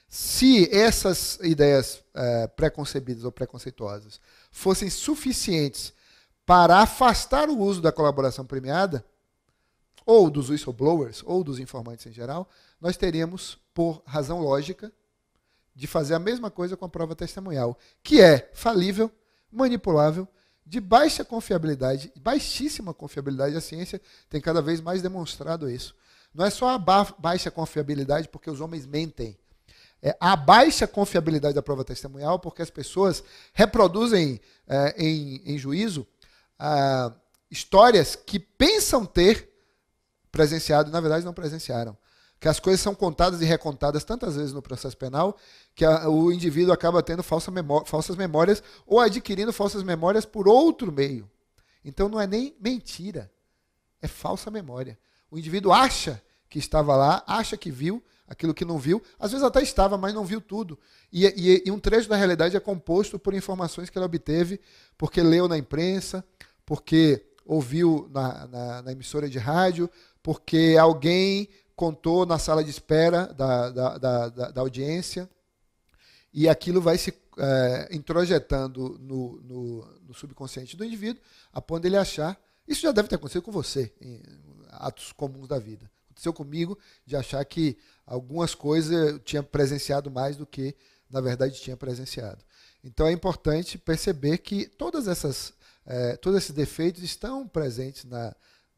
Se essas ideias é, preconcebidas ou preconceituosas fossem suficientes para afastar o uso da colaboração premiada, ou dos whistleblowers, ou dos informantes em geral, nós teríamos, por razão lógica, de fazer a mesma coisa com a prova testemunhal, que é falível, manipulável, de baixa confiabilidade, baixíssima confiabilidade. A ciência tem cada vez mais demonstrado isso. Não é só a ba baixa confiabilidade porque os homens mentem. É a baixa confiabilidade da prova testemunhal porque as pessoas reproduzem é, em, em, juízo ah, histórias que pensam ter presenciado e, na verdade, não presenciaram que as coisas são contadas e recontadas tantas vezes no processo penal que a, o indivíduo acaba tendo falsa falsas memórias ou adquirindo falsas memórias por outro meio. Então não é nem mentira, é falsa memória. O indivíduo acha que estava lá, acha que viu aquilo que não viu, às vezes até estava, mas não viu tudo. E, e, e um trecho da realidade é composto por informações que ele obteve porque leu na imprensa, porque ouviu na, na, na emissora de rádio, porque alguém contou na sala de espera da, da, da, da audiência, e aquilo vai se é, introjetando no, no, no, subconsciente do indivíduo, a ponto de ele achar. Isso já deve ter acontecido com você, em atos comuns da vida. Aconteceu comigo de achar que algumas coisas eu tinha presenciado mais do que, na verdade, tinha presenciado. Então é importante perceber que todas essas, é, todos esses defeitos estão presentes na,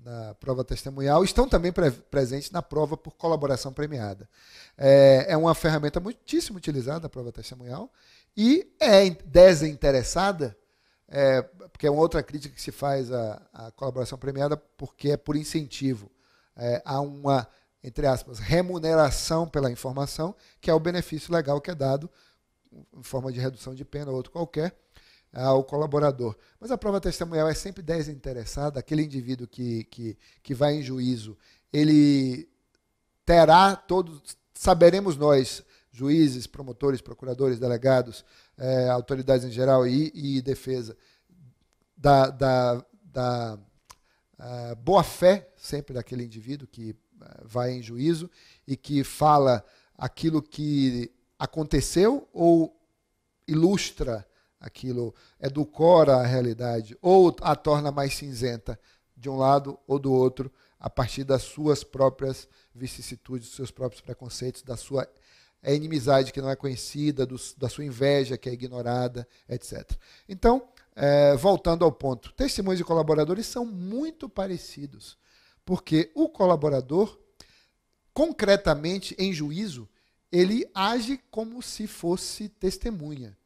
na prova testemunhal estão também pre presentes na prova por colaboração premiada. É, é uma ferramenta muitíssimo utilizada a prova testemunhal e é desinteressada, é, porque é uma outra crítica que se faz à, à colaboração premiada, porque é por incentivo. É, há uma, entre aspas, remuneração pela informação, que é o benefício legal que é dado em forma de redução de pena ou outro qualquer, ao colaborador. Mas a prova testemunhal é sempre desinteressada, aquele indivíduo que, que, que vai em juízo, ele terá todos, saberemos nós, juízes, promotores, procuradores, delegados, é, autoridades em geral e, e defesa, da, da, da boa-fé sempre daquele indivíduo que é, vai em juízo e que fala aquilo que aconteceu ou ilustra aquilo cora a realidade ou a torna mais cinzenta de um lado ou do outro a partir das suas próprias vicissitudes, dos seus próprios preconceitos, da sua inimizade que não é conhecida, do, da sua inveja que é ignorada, etc. Então, é, voltando ao ponto, testemunhos e colaboradores são muito parecidos, porque o colaborador, concretamente, em juízo, ele age como se fosse testemunha.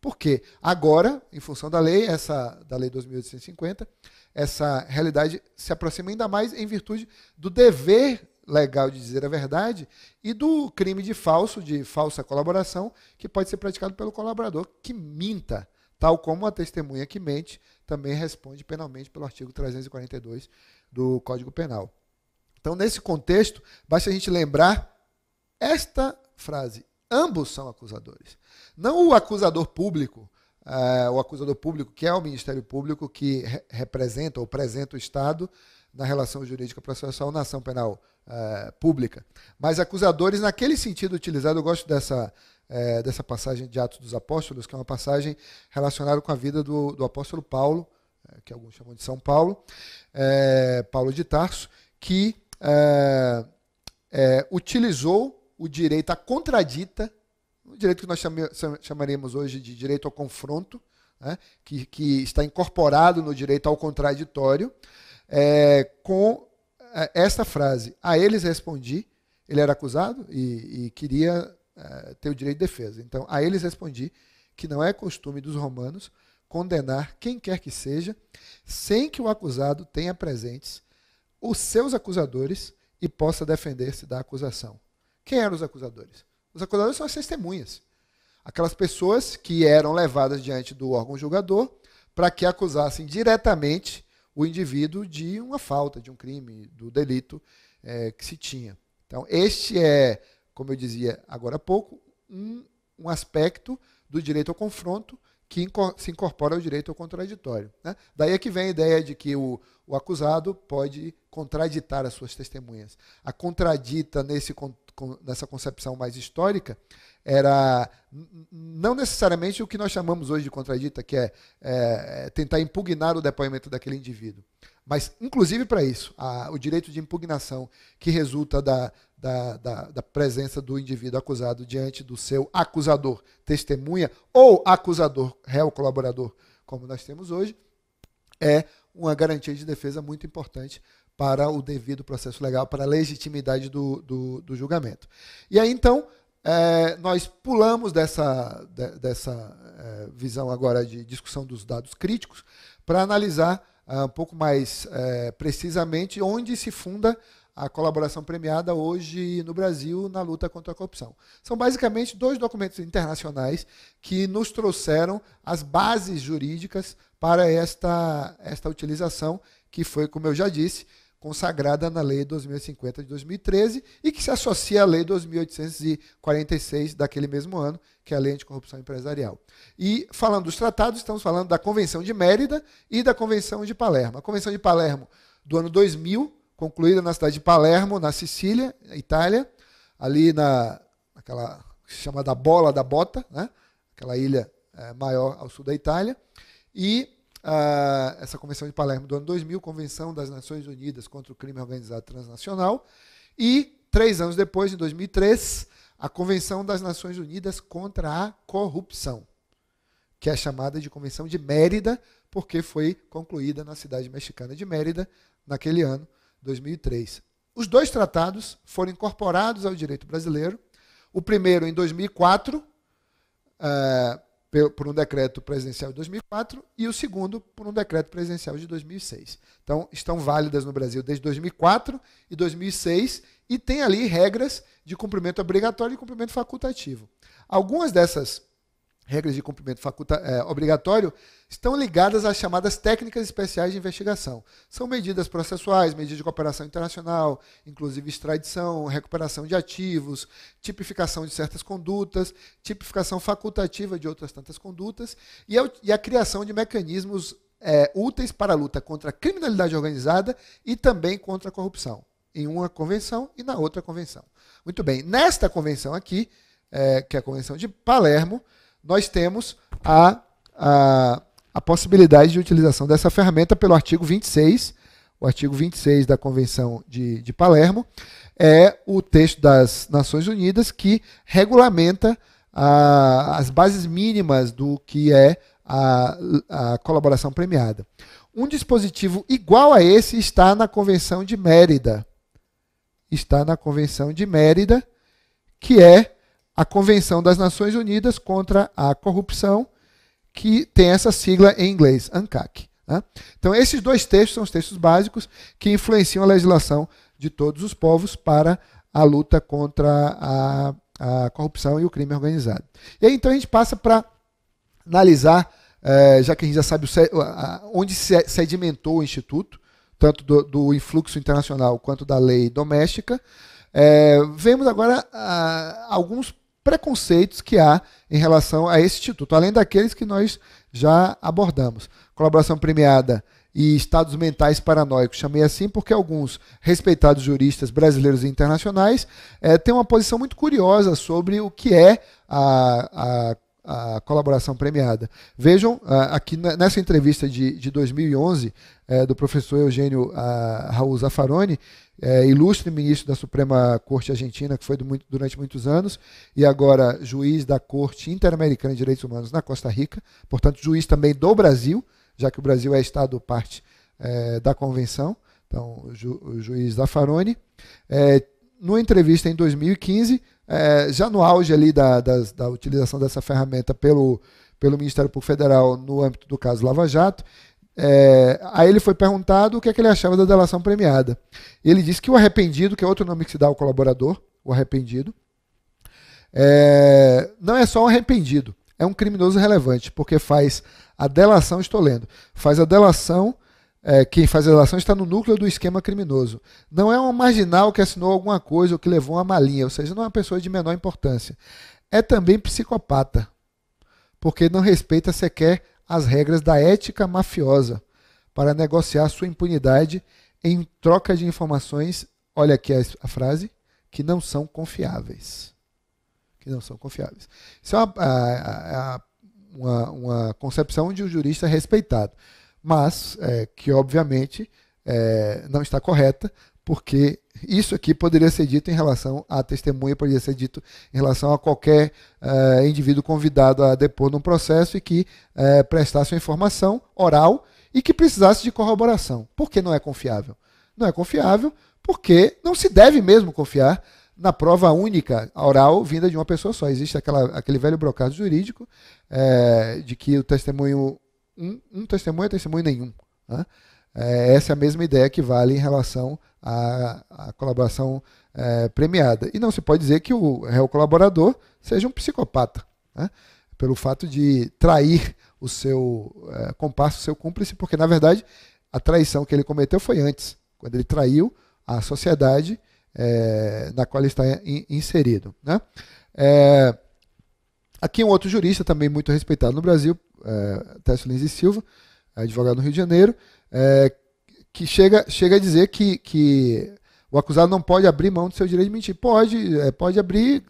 Porque agora, em função da lei, essa da lei 2850, essa realidade se aproxima ainda mais em virtude do dever legal de dizer a verdade e do crime de falso, de falsa colaboração, que pode ser praticado pelo colaborador que minta, tal como a testemunha que mente também responde penalmente pelo artigo 342 do Código Penal. Então, nesse contexto, basta a gente lembrar esta frase: Ambos são acusadores. Não o acusador público, eh, o acusador público, que é o Ministério Público, que re representa ou apresenta o Estado na relação jurídica processual na ação penal eh, pública. Mas acusadores, naquele sentido utilizado, eu gosto dessa, eh, dessa passagem de Atos dos Apóstolos, que é uma passagem relacionada com a vida do, do apóstolo Paulo, que alguns chamam de São Paulo, Paulo de Tarso, que utilizou o direito à contradita, o direito que nós chamaremos hoje de direito ao confronto, né, que, que, está incorporado no direito ao contraditório, é, com é, esta frase: A eles respondi, ele era acusado e, e queria é, ter o direito de defesa. Então, a eles respondi que não é costume dos romanos condenar quem quer que seja, sem que o acusado tenha presentes os seus acusadores e possa defender-se da acusação. Quem eram os acusadores? Os acusadores são as testemunhas. Aquelas pessoas que eram levadas diante do órgão julgador para que acusassem diretamente o indivíduo de uma falta, de um crime, do delito é, que se tinha. Então, este é, como eu dizia agora há pouco, um, um aspecto do direito ao confronto que se incorpora ao direito ao contraditório. Né? Daí é que vem a ideia de que o, o acusado pode contraditar as suas testemunhas. A contradita, nesse, nessa concepção mais histórica, era não necessariamente o que nós chamamos hoje de contradita, que é, é, é tentar impugnar o depoimento daquele indivíduo. Mas, inclusive para isso, a, o direito de impugnação que resulta da, da, da, da, presença do indivíduo acusado diante do seu acusador, testemunha ou acusador, réu colaborador, como nós temos hoje, é uma garantia de defesa muito importante para o devido processo legal, para a legitimidade do, do, do julgamento. E aí, então, é, nós pulamos dessa, dessa é, visão agora de discussão dos dados críticos para analisar é, um pouco mais é, precisamente onde se funda a colaboração premiada hoje no Brasil na luta contra a corrupção. São basicamente dois documentos internacionais que nos trouxeram as bases jurídicas para esta, esta utilização, que foi, como eu já disse, consagrada na Lei 2050 de 2013 e que se associa à Lei 2846 daquele mesmo ano, que é a Lei de Corrupção Empresarial. E falando dos tratados, estamos falando da Convenção de Mérida e da Convenção de Palermo. A Convenção de Palermo do ano 2000, concluída na cidade de Palermo, na Sicília, Itália, ali na aquela chamada Bola da Bota, né? aquela ilha é, maior ao sul da Itália, e ah, essa Convenção de Palermo do ano 2000, Convenção das Nações Unidas contra o Crime Organizado Transnacional, e três anos depois, em 2003, a Convenção das Nações Unidas contra a Corrupção, que é chamada de Convenção de Mérida, porque foi concluída na cidade mexicana de Mérida naquele ano, 2003. Os dois tratados foram incorporados ao direito brasileiro, o primeiro em 2004, por um decreto presidencial de 2004 e o segundo por um decreto presidencial de 2006. Então, estão válidas no Brasil desde 2004 e 2006 e tem ali regras de cumprimento obrigatório e cumprimento facultativo. Algumas dessas regras de cumprimento faculta, é, obrigatório, estão ligadas às chamadas técnicas especiais de investigação. São medidas processuais, medidas de cooperação internacional, inclusive extradição, recuperação de ativos, tipificação de certas condutas, tipificação facultativa de outras tantas condutas e a, é e a criação de mecanismos é, úteis para a luta contra a criminalidade organizada e também contra a corrupção, em uma convenção e na outra convenção. Muito bem, nesta convenção aqui, é, que é a Convenção de Palermo, nós temos a, a, a possibilidade de utilização dessa ferramenta pelo artigo 26, o artigo 26 da Convenção de, de Palermo, é o texto das Nações Unidas que regulamenta a, as bases mínimas do que é a, a, colaboração premiada. Um dispositivo igual a esse está na Convenção de Mérida. Está na Convenção de Mérida, que é a Convenção das Nações Unidas contra a Corrupção, que tem essa sigla em inglês, ANCAC. Né? Então, esses dois textos são os textos básicos que influenciam a legislação de todos os povos para a luta contra a, a corrupção e o crime organizado. E aí, então, a gente passa para analisar, eh, já que a gente já sabe o, a, onde se sedimentou o Instituto, tanto do, do influxo internacional quanto da lei doméstica, eh, vemos agora ah, alguns preconceitos que há em relação a esse instituto, além daqueles que nós já abordamos. Colaboração premiada e estados mentais paranoicos. Chamei assim porque alguns respeitados juristas brasileiros e internacionais é, têm uma posição muito curiosa sobre o que é a, a, a colaboração premiada. Vejam, ah, aqui nessa entrevista de, de 2011, é, eh, do professor Eugênio ah, Raul Zaffaroni, é, ilustre ministro da Suprema Corte Argentina, que foi durante muitos anos, e agora juiz da Corte Interamericana de Direitos Humanos na Costa Rica, portanto, juiz também do Brasil, já que o Brasil é Estado parte é, da Convenção, então, ju, juiz da Farone. É, numa entrevista em 2015, é, já no auge ali da, da, da utilização dessa ferramenta pelo, pelo Ministério Público Federal no âmbito do caso Lava Jato, é, aí ele foi perguntado o que, é que ele achava da delação premiada. Ele disse que o arrependido, que é outro nome que se dá ao colaborador, o arrependido, é, não é só um arrependido, é um criminoso relevante, porque faz a delação, estou lendo, faz a delação, é, quem faz a delação está no núcleo do esquema criminoso. Não é um marginal que assinou alguma coisa ou que levou uma malinha, ou seja, não é uma pessoa de menor importância. É também psicopata, porque não respeita sequer as regras da ética mafiosa para negociar sua impunidade em troca de informações, olha aqui a, frase, que não são confiáveis. Que não são confiáveis. Isso é uma, uma, uma concepção de um jurista respeitado, mas é, que obviamente é, não está correta, porque isso aqui poderia ser dito em relação à testemunha, poderia ser dito em relação a qualquer uh, indivíduo convidado a depor num processo e que uh, prestasse uma informação oral e que precisasse de corroboração. Por que não é confiável? Não é confiável porque não se deve mesmo confiar na prova única oral vinda de uma pessoa só. Existe aquela, aquele velho brocado jurídico eh, de que o testemunho um, um testemunho é testemunho nenhum. Né? É, essa é a mesma ideia que vale em relação à, à colaboração é, premiada. E não se pode dizer que o réu colaborador seja um psicopata, né? pelo fato de trair o seu é, compasso, o seu cúmplice, porque na verdade a traição que ele cometeu foi antes, quando ele traiu a sociedade é, na qual ele está in, inserido. Né? É, aqui um outro jurista também muito respeitado no Brasil, é, Lins e Silva, advogado no Rio de Janeiro, é, que chega, chega a dizer que, que o acusado não pode abrir mão do seu direito de mentir. Pode, é, pode abrir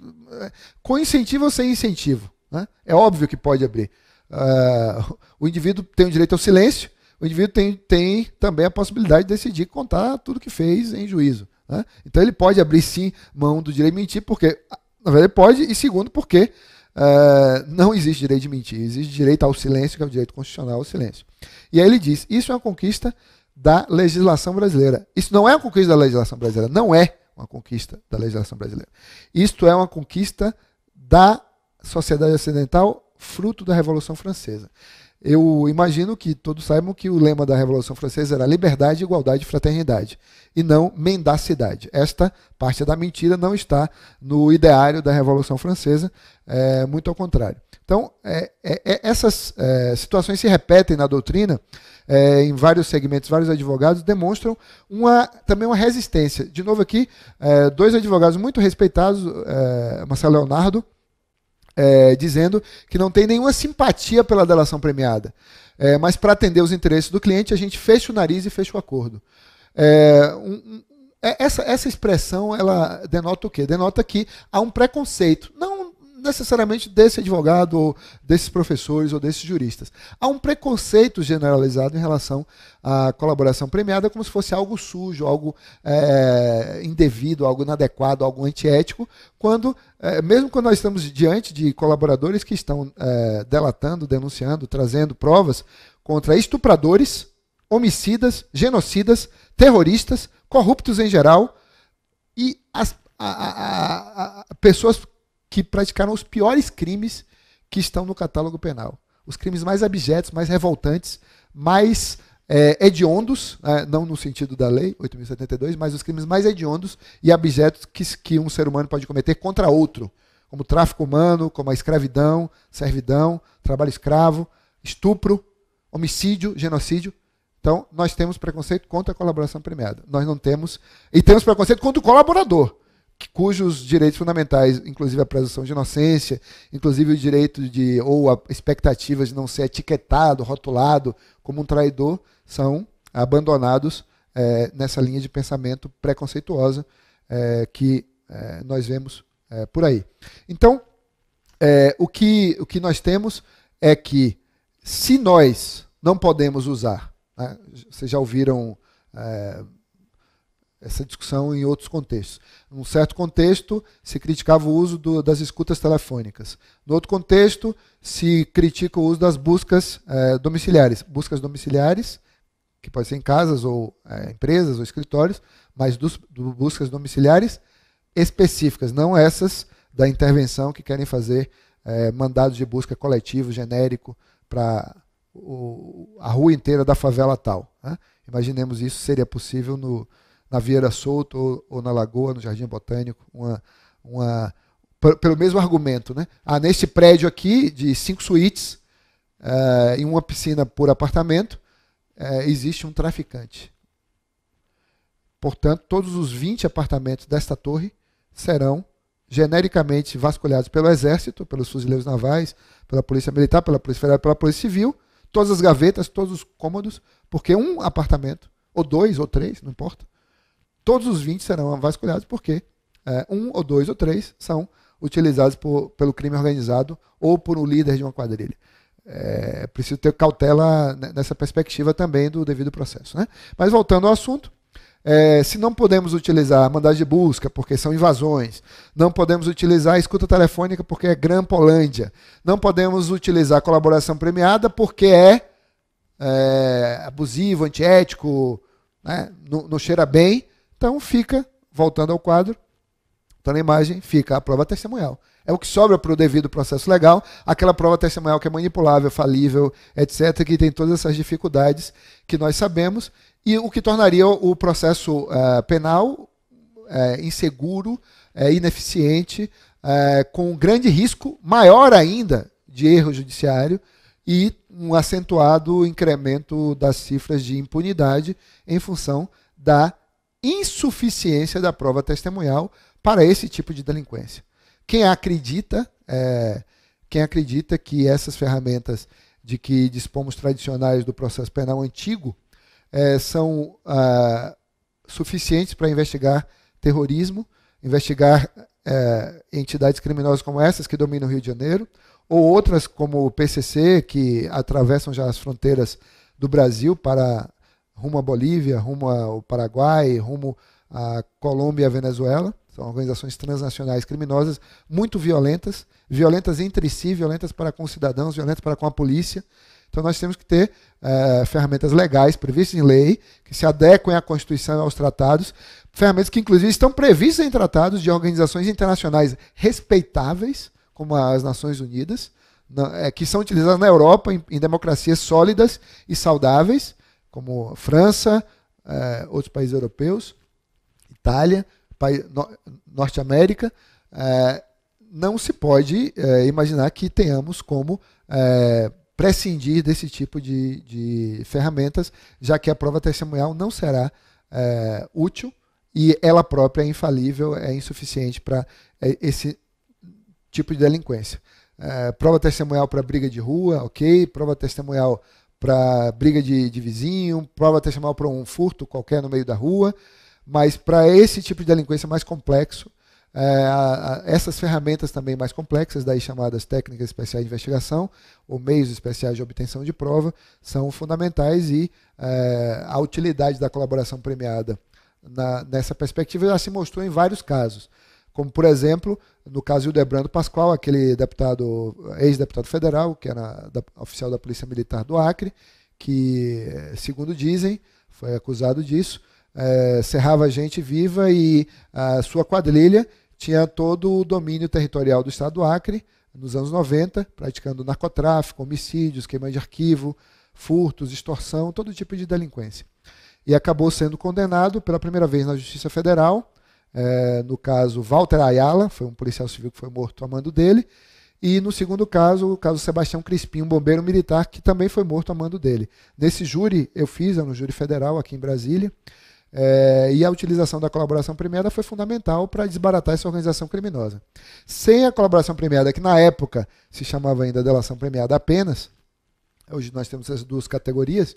é, com incentivo ou sem incentivo. Né? É óbvio que pode abrir. Uh, o indivíduo tem o direito ao silêncio, o indivíduo tem, tem também a possibilidade de decidir contar tudo que fez em juízo. Né? Então ele pode abrir sim mão do direito de mentir, porque, na verdade, pode, e segundo, porque é, não existe direito de mentir, existe direito ao silêncio, que é o direito constitucional ao silêncio. E aí ele diz: isso é uma conquista da legislação brasileira. Isso não é uma conquista da legislação brasileira, não é uma conquista da legislação brasileira. Isto é uma conquista da sociedade ocidental, fruto da Revolução Francesa. Eu imagino que todos saibam que o lema da Revolução Francesa era liberdade, igualdade e fraternidade, e não mendacidade. Esta parte da mentira não está no ideário da Revolução Francesa, é, muito ao contrário. Então, é, é, é essas é, situações se repetem na doutrina, é, em vários segmentos, vários advogados demonstram uma, também uma resistência. De novo aqui, dois advogados muito respeitados, Marcelo Leonardo, é, dizendo que não tem nenhuma simpatia pela delação premiada. É, mas para atender os interesses do cliente, a gente fecha o nariz e fecha o acordo. É, um, um, é, essa, essa expressão ela denota o quê? Denota que há um preconceito. Não necessariamente desse advogado, ou desses professores, ou desses juristas. Há um preconceito generalizado em relação à colaboração premiada como se fosse algo sujo, algo é, indevido, algo inadequado, algo antiético, quando, é, mesmo quando nós estamos diante de colaboradores que estão é, delatando, denunciando, trazendo provas contra estupradores, homicidas, genocidas, terroristas, corruptos em geral, e as a, a, a, pessoas que praticaram os piores crimes que estão no catálogo penal. Os crimes mais abjetos, mais revoltantes, mais é, hediondos, né, não no sentido da lei 8.072, mas os crimes mais hediondos e abjetos que, que um ser humano pode cometer contra outro, como tráfico humano, como a escravidão, servidão, trabalho escravo, estupro, homicídio, genocídio. Então, nós temos preconceito contra a colaboração premiada. Nós não temos. E temos preconceito contra o colaborador cujos direitos fundamentais, inclusive a presunção de inocência, inclusive o direito de ou a expectativa de não ser etiquetado, rotulado como um traidor, são abandonados é, nessa linha de pensamento preconceituosa é, que é, nós vemos é, por aí. Então, é, o, que, o que nós temos é que se nós não podemos usar, né, vocês já ouviram é, essa discussão em outros contextos. Num certo contexto, se criticava o uso do, das escutas telefônicas. No outro contexto, se critica o uso das buscas eh, domiciliares. Buscas domiciliares, que pode ser em casas ou eh, empresas ou escritórios, mas dos, do, buscas domiciliares específicas, não essas da intervenção que querem fazer eh, mandados de busca coletivo, genérico, para a rua inteira da favela tal. Né? Imaginemos isso seria possível no na Vieira Solto ou, ou na Lagoa, no Jardim Botânico, uma, uma pelo mesmo argumento, né? Ah, neste prédio aqui de cinco suítes uh, eh, e uma piscina por apartamento eh, existe um traficante. Portanto, todos os 20 apartamentos desta torre serão genericamente vasculhados pelo Exército, pelos fuzileiros navais, pela Polícia Militar, pela Polícia Federal, pela Polícia Civil, todas as gavetas, todos os cômodos, porque um apartamento, ou dois, ou três, não importa, todos os 20 serão vasculhados, porque é, um ou dois ou três são utilizados por, pelo crime organizado ou por um líder de uma quadrilha. É preciso ter cautela nessa perspectiva também do devido processo. Né? Mas voltando ao assunto, é, se não podemos utilizar mandado de busca, porque são invasões, não podemos utilizar escuta telefônica, porque é Grã-Polândia, não podemos utilizar colaboração premiada, porque é, é abusivo, antiético, né? não, não cheira bem, então fica, voltando ao quadro, está na imagem, fica a prova testemunhal. É o que sobra para o devido processo legal, aquela prova testemunhal que é manipulável, falível, etc., que tem todas essas dificuldades que nós sabemos, e o que tornaria o processo uh, penal uh, inseguro, uh, ineficiente, com um grande risco, maior ainda, de erro judiciário e um acentuado incremento das cifras de impunidade em função da insuficiência da prova testemunhal para esse tipo de delinquência. Quem acredita, é, quem acredita que essas ferramentas de que dispomos tradicionais do processo penal antigo é, são ah, suficientes para investigar terrorismo, investigar é, entidades criminosas como essas que dominam o Rio de Janeiro, ou outras como o PCC, que atravessam já as fronteiras do Brasil para rumo à Bolívia, rumo ao Paraguai, rumo à Colômbia e à Venezuela. São organizações transnacionais criminosas muito violentas, violentas entre si, violentas para com cidadãos, violentas para com a polícia. Então nós temos que ter é, ferramentas legais previstas em lei, que se adequem à Constituição e aos tratados, ferramentas que inclusive estão previstas em tratados de organizações internacionais respeitáveis, como as Nações Unidas, eh, que são utilizadas na Europa em, democracias sólidas e saudáveis, como França, é, outros países europeus, Itália, país, no, Norte América, é, não se pode é, imaginar que tenhamos como prescindir desse tipo de, de, ferramentas, já que a prova testemunhal não será útil e ela própria é infalível, é insuficiente para esse tipo de delinquência. prova testemunhal para briga de rua, ok. Prova testemunhal para briga de, de, vizinho, prova até chamar para um furto qualquer no meio da rua, mas para esse tipo de delinquência mais complexo, é, a, a, essas ferramentas também mais complexas, daí chamadas técnicas especiais de investigação ou meios especiais de obtenção de prova, são fundamentais e é, a utilidade da colaboração premiada na, nessa perspectiva já se mostrou em vários casos. Como, por exemplo, no caso de Hildebrando Pascoal, aquele deputado, ex-deputado federal, que era da, oficial da Polícia Militar do Acre, que, segundo dizem, foi acusado disso, é, serrava gente viva e a sua quadrilha tinha todo o domínio territorial do estado do Acre nos anos 90, praticando narcotráfico, homicídios, queima de arquivo, furtos, extorsão, todo tipo de delinquência. E acabou sendo condenado pela primeira vez na Justiça Federal é, no caso Walter Ayala, foi um policial civil que foi morto a mando dele, e no segundo caso, o caso Sebastião Crispim, um bombeiro militar que também foi morto a mando dele. Nesse júri eu fiz, é no júri federal aqui em Brasília, é, e a utilização da colaboração premiada foi fundamental para desbaratar essa organização criminosa. Sem a colaboração premiada, que na época se chamava ainda delação premiada apenas, hoje nós temos essas duas categorias,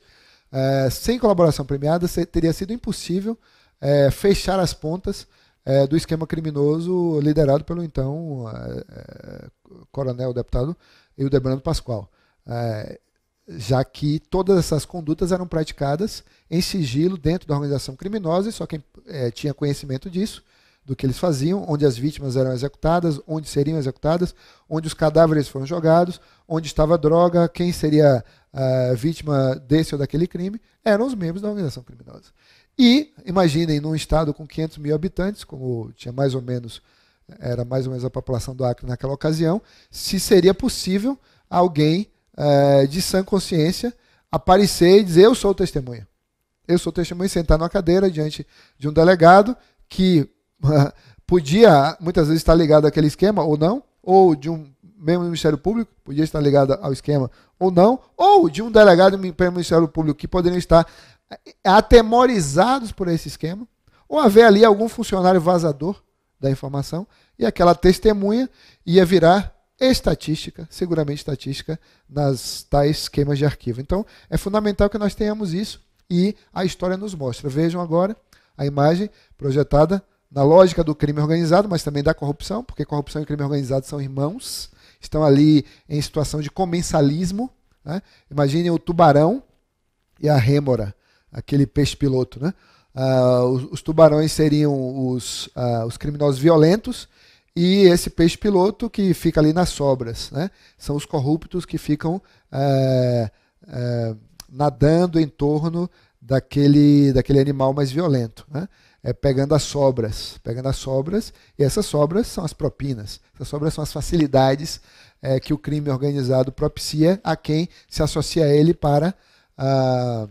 é, sem colaboração premiada teria sido impossível é, fechar as pontas é, do esquema criminoso liderado pelo então é, é, coronel deputado Hildebrando Pascoal, é, já que todas essas condutas eram praticadas em sigilo dentro da organização criminosa e só quem é, tinha conhecimento disso do que eles faziam, onde as vítimas eram executadas, onde seriam executadas, onde os cadáveres foram jogados, onde estava a droga, quem seria a é, vítima desse ou daquele crime, eram os membros da organização criminosa. E, imaginem, num estado com 500 mil habitantes, como tinha mais ou menos, era mais ou menos a população do Acre naquela ocasião, se seria possível alguém é, de sã consciência aparecer e dizer: Eu sou testemunha. Eu sou testemunha, sentar numa cadeira diante de um delegado que podia muitas vezes estar ligado àquele esquema ou não, ou de um membro do Ministério Público, podia estar ligado ao esquema ou não, ou de um delegado do Ministério Público que poderia estar é atemorizados por esse esquema, ou haver ali algum funcionário vazador da informação e aquela testemunha ia virar estatística, seguramente estatística, nas tais esquemas de arquivo. Então, é fundamental que nós tenhamos isso e a história nos mostra. Vejam agora a imagem projetada na lógica do crime organizado, mas também da corrupção, porque corrupção e crime organizado são irmãos, estão ali em situação de comensalismo. Né? Imaginem o tubarão e a rêmora aquele peixe-piloto, né? Uh, os, os, tubarões seriam os, uh, os criminosos violentos e esse peixe-piloto que fica ali nas sobras, né? São os corruptos que ficam uh, nadando em torno daquele, daquele animal mais violento, né? É pegando as sobras, pegando as sobras, e essas sobras são as propinas, essas sobras são as facilidades é, que o crime organizado propicia a quem se associa a ele para uh,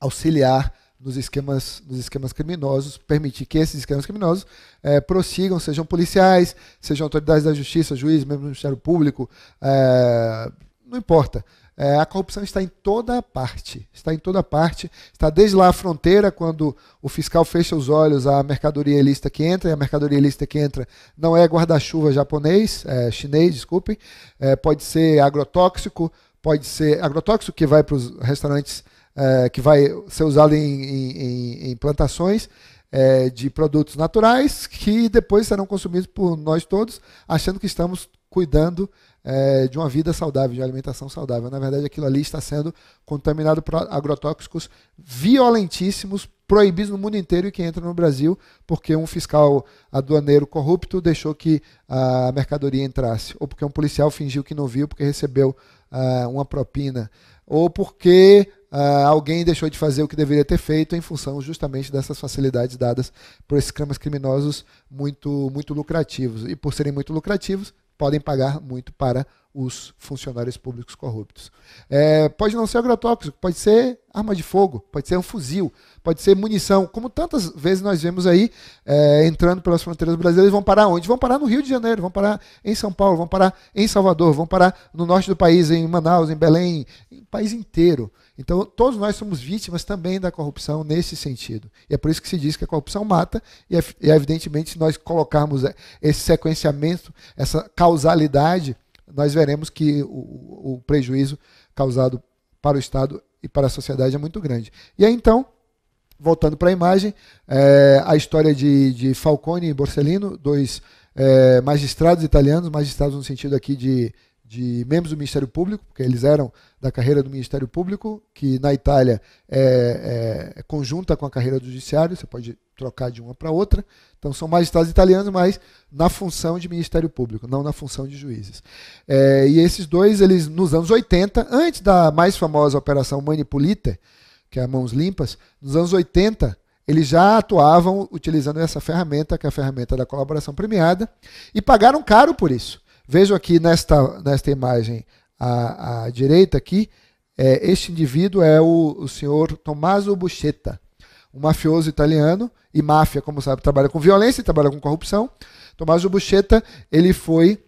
auxiliar nos esquemas, nos esquemas criminosos, permitir que esses esquemas criminosos é, prossigam, sejam policiais, sejam autoridades da justiça, juiz, membro do Ministério Público, é, não importa. É, a corrupção está em toda parte, está em toda parte, está desde lá a fronteira, quando o fiscal fecha os olhos à mercadoria ilícita que entra, e a mercadoria ilícita que entra não é guarda-chuva japonês, chinês, desculpem, pode ser agrotóxico, pode ser agrotóxico que vai para os restaurantes é, que vai ser usado em, em, em plantações é, de produtos naturais que depois serão consumidos por nós todos, achando que estamos cuidando é, de uma vida saudável, de alimentação saudável. Na verdade, aquilo ali está sendo contaminado por agrotóxicos violentíssimos, proibidos no mundo inteiro e que entram no Brasil, porque um fiscal aduaneiro corrupto deixou que a mercadoria entrasse, ou porque um policial fingiu que não viu porque recebeu ah, uma propina, ou porque Uh, alguém deixou de fazer o que deveria ter feito em função justamente dessas facilidades dadas por esses esquemas criminosos muito, muito lucrativos. E por serem muito lucrativos, podem pagar muito para os funcionários públicos corruptos. É, pode não ser agrotóxico, pode ser arma de fogo, pode ser um fuzil, pode ser munição. Como tantas vezes nós vemos aí, é, entrando pelas fronteiras brasileiras, vão parar onde? Vão parar no Rio de Janeiro, vão parar em São Paulo, vão parar em Salvador, vão parar no norte do país, em Manaus, em Belém, em país inteiro. Então, todos nós somos vítimas também da corrupção nesse sentido. E é por isso que se diz que a corrupção mata, e, é e é evidentemente, se nós colocarmos é, esse sequenciamento, essa causalidade, nós veremos que o, o prejuízo causado para o Estado e para a sociedade é muito grande. E aí, então, voltando para a imagem, é, a história de, de, Falcone e Borsellino, dois é, magistrados italianos, magistrados no sentido aqui de de membros do Ministério Público, porque eles eram da carreira do Ministério Público, que na Itália é, é, é conjunta com a carreira do Judiciário, você pode trocar de uma para outra. Então são magistrados italianos, mas na função de Ministério Público, não na função de juízes. É, e esses dois, eles nos anos 80, antes da mais famosa operação Manipulite, que é a Mãos Limpas, nos anos 80 eles já atuavam utilizando essa ferramenta, que é a ferramenta da colaboração premiada, e pagaram caro por isso. Vejo aqui nesta, nesta imagem à, à direita aqui, é, este indivíduo é o, o senhor Tommaso Buscetta, um mafioso italiano, e máfia, como sabe, trabalha com violência, trabalha com corrupção. Tommaso Buscetta, ele foi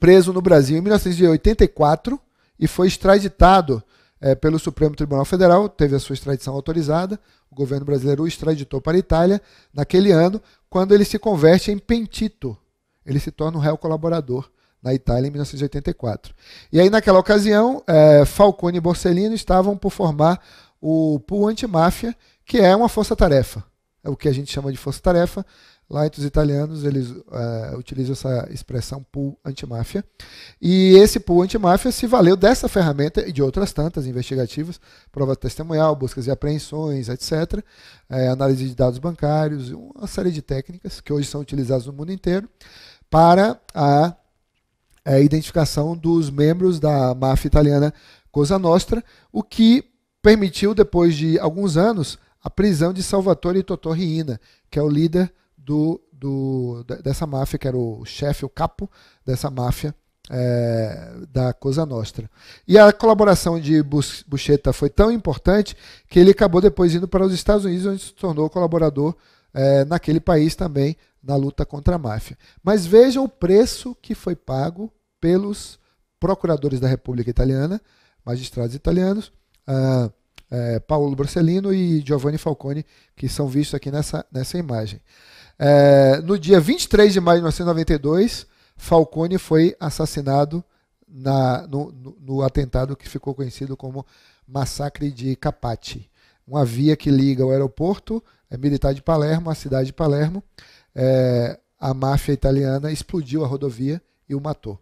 preso no Brasil em 1984 e foi extraditado é, pelo Supremo Tribunal Federal, teve a sua extradição autorizada, o governo brasileiro o extraditou para a Itália naquele ano, quando ele se converte em pentito, ele se torna um réu colaborador na Itália em 1984. E aí, naquela ocasião, é, Falcone e Borsellino estavam por formar o Pool Antimáfia, que é uma força-tarefa. É o que a gente chama de força-tarefa. Lá entre os italianos, eles eh, utilizam essa expressão pool antimáfia. E esse pool antimáfia se valeu dessa ferramenta e de outras tantas investigativas, prova testemunhal, buscas e apreensões, etc., é, eh, análise de dados bancários, uma série de técnicas que hoje são utilizadas no mundo inteiro para a é, identificação dos membros da máfia italiana Cosa Nostra, o que permitiu, depois de alguns anos, a prisão de Salvatore Totorriina, que é o líder do, do, dessa máfia, que era o chefe, o capo dessa máfia é, da Cosa Nostra. E a colaboração de Buchetta foi tão importante que ele acabou depois indo para os Estados Unidos, onde se tornou colaborador é, naquele país também na luta contra a máfia. Mas vejam o preço que foi pago pelos procuradores da República Italiana, magistrados italianos, ah, é, Paulo Borsellino e Giovanni Falcone, que são vistos aqui nessa, nessa imagem. É, no dia 23 de maio de 1992, Falcone foi assassinado na, no, no, no atentado que ficou conhecido como Massacre de Capati uma via que liga o aeroporto é militar de Palermo à cidade de Palermo. É, a máfia italiana explodiu a rodovia e o matou,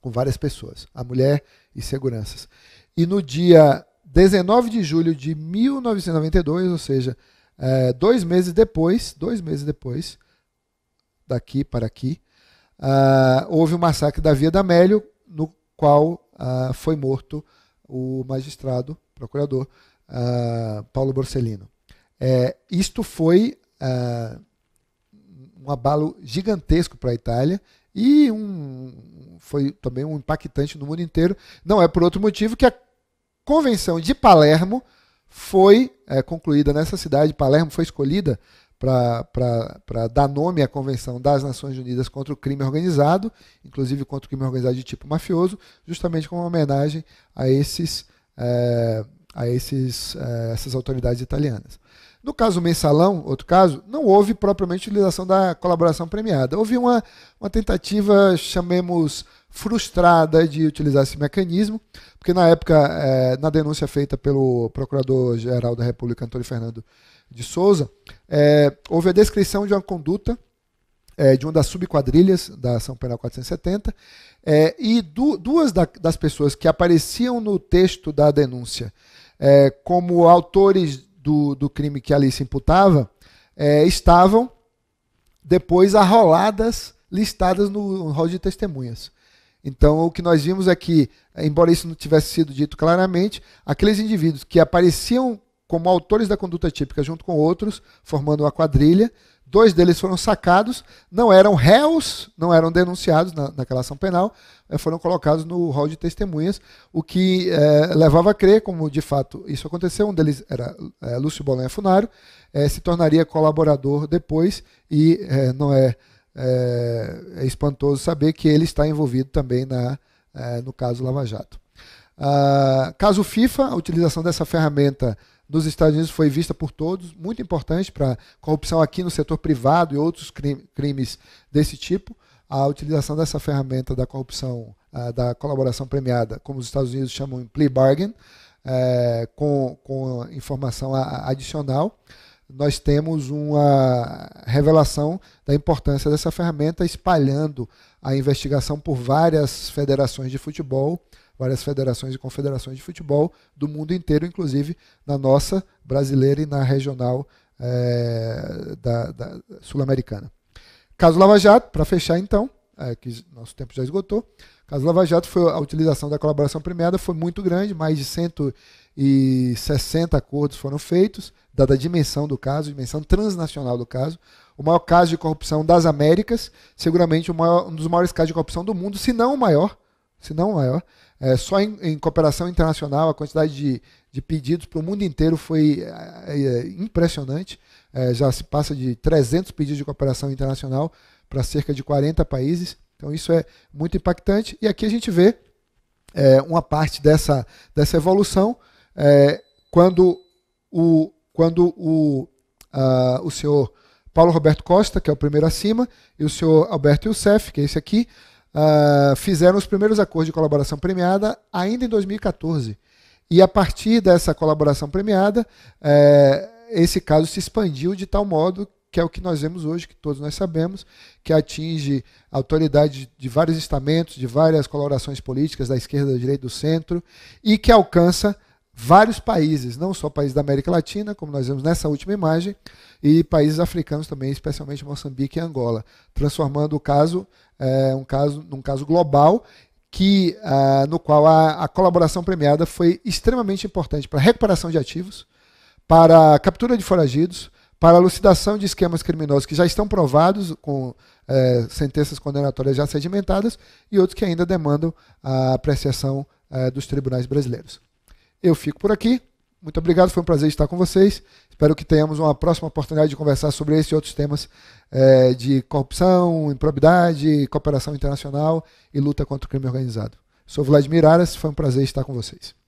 com várias pessoas, a mulher e seguranças. E no dia 19 de julho de 1992, ou seja, é, dois meses depois, dois meses depois, daqui para aqui, uh, houve o um massacre da Via da Mélio, no qual uh, foi morto o magistrado, procurador uh, Paulo Borsellino. É, isto foi uh, um abalo gigantesco para a Itália e um, foi também um impactante no mundo inteiro. Não é por outro motivo que a Convenção de Palermo foi é, concluída nessa cidade. Palermo foi escolhida para dar nome à Convenção das Nações Unidas contra o Crime Organizado, inclusive contra o crime organizado de tipo mafioso, justamente como uma homenagem a esses é, a esses, eh, essas autoridades italianas. No caso mensalão, outro caso, não houve propriamente utilização da colaboração premiada. Houve uma, uma tentativa, chamemos, frustrada de utilizar esse mecanismo, porque na época, é, na denúncia feita pelo Procurador-Geral da República, Antônio Fernando de Souza, é, houve a descrição de uma conduta é, de uma das subquadrilhas da ação penal 470, e du duas da, das pessoas que apareciam no texto da denúncia é, como autores do, do crime que ali se imputava, é, estavam depois arroladas, listadas no rol de testemunhas. Então, o que nós vimos é que, embora isso não tivesse sido dito claramente, aqueles indivíduos que apareciam como autores da conduta típica junto com outros, formando uma quadrilha, Dois deles foram sacados, não eram réus, não eram denunciados na, naquela ação penal, foram colocados no rol de testemunhas, o que é, levava a crer, como de fato isso aconteceu, um deles era é, Lúcio Bolanha Funário, é, se tornaria colaborador depois e não é, é, espantoso saber que ele está envolvido também na, no caso Lava Jato. Ah, caso FIFA, a utilização dessa ferramenta nos Estados Unidos foi vista por todos, muito importante para corrupção aqui no setor privado e outros crime, crimes desse tipo. A utilização dessa ferramenta da corrupção, uh, da colaboração premiada, como os Estados Unidos chamam em plea bargain, eh, com, com informação adicional, nós temos uma revelação da importância dessa ferramenta espalhando a investigação por várias federações de futebol várias federações e confederações de futebol do mundo inteiro, inclusive na nossa brasileira e na regional é, da, da sul-americana. Caso Lava Jato, para fechar então, é, que nosso tempo já esgotou. Caso Lava Jato foi a utilização da colaboração premiada foi muito grande, mais de 160 acordos foram feitos, dada a dimensão do caso, dimensão transnacional do caso. O maior caso de corrupção das Américas, seguramente maior, um dos maiores casos de corrupção do mundo, se não o maior, se não o maior. É, só em, em, cooperação internacional, a quantidade de, de pedidos para o mundo inteiro foi é, é, impressionante. É, já se passa de 300 pedidos de cooperação internacional para cerca de 40 países. Então, isso é muito impactante. E aqui a gente vê é, uma parte dessa, dessa evolução é, quando o, quando o, uh, o senhor Paulo Roberto Costa, que é o primeiro acima, e o senhor Alberto Youssef, que é esse aqui, uh, fizeram os primeiros acordos de colaboração premiada ainda em 2014. E a partir dessa colaboração premiada, uh, esse caso se expandiu de tal modo que é o que nós vemos hoje, que todos nós sabemos, que atinge autoridades de vários estamentos, de várias colorações políticas, da esquerda, da direita, do centro, e que alcança vários países, não só países da América Latina, como nós vemos nessa última imagem, e países africanos também, especialmente Moçambique e Angola, transformando o caso, é, um caso num caso global que, ah, no qual a, a, colaboração premiada foi extremamente importante para a recuperação de ativos, para a captura de foragidos, para a lucidação de esquemas criminosos que já estão provados com eh, sentenças condenatórias já sedimentadas e outros que ainda demandam a apreciação eh, dos tribunais brasileiros. Eu fico por aqui. Muito obrigado, foi um prazer estar com vocês. Espero que tenhamos uma próxima oportunidade de conversar sobre esse e outros temas é, de corrupção, improbidade, cooperação internacional e luta contra o crime organizado. Sou Vladimir Aras, foi um prazer estar com vocês.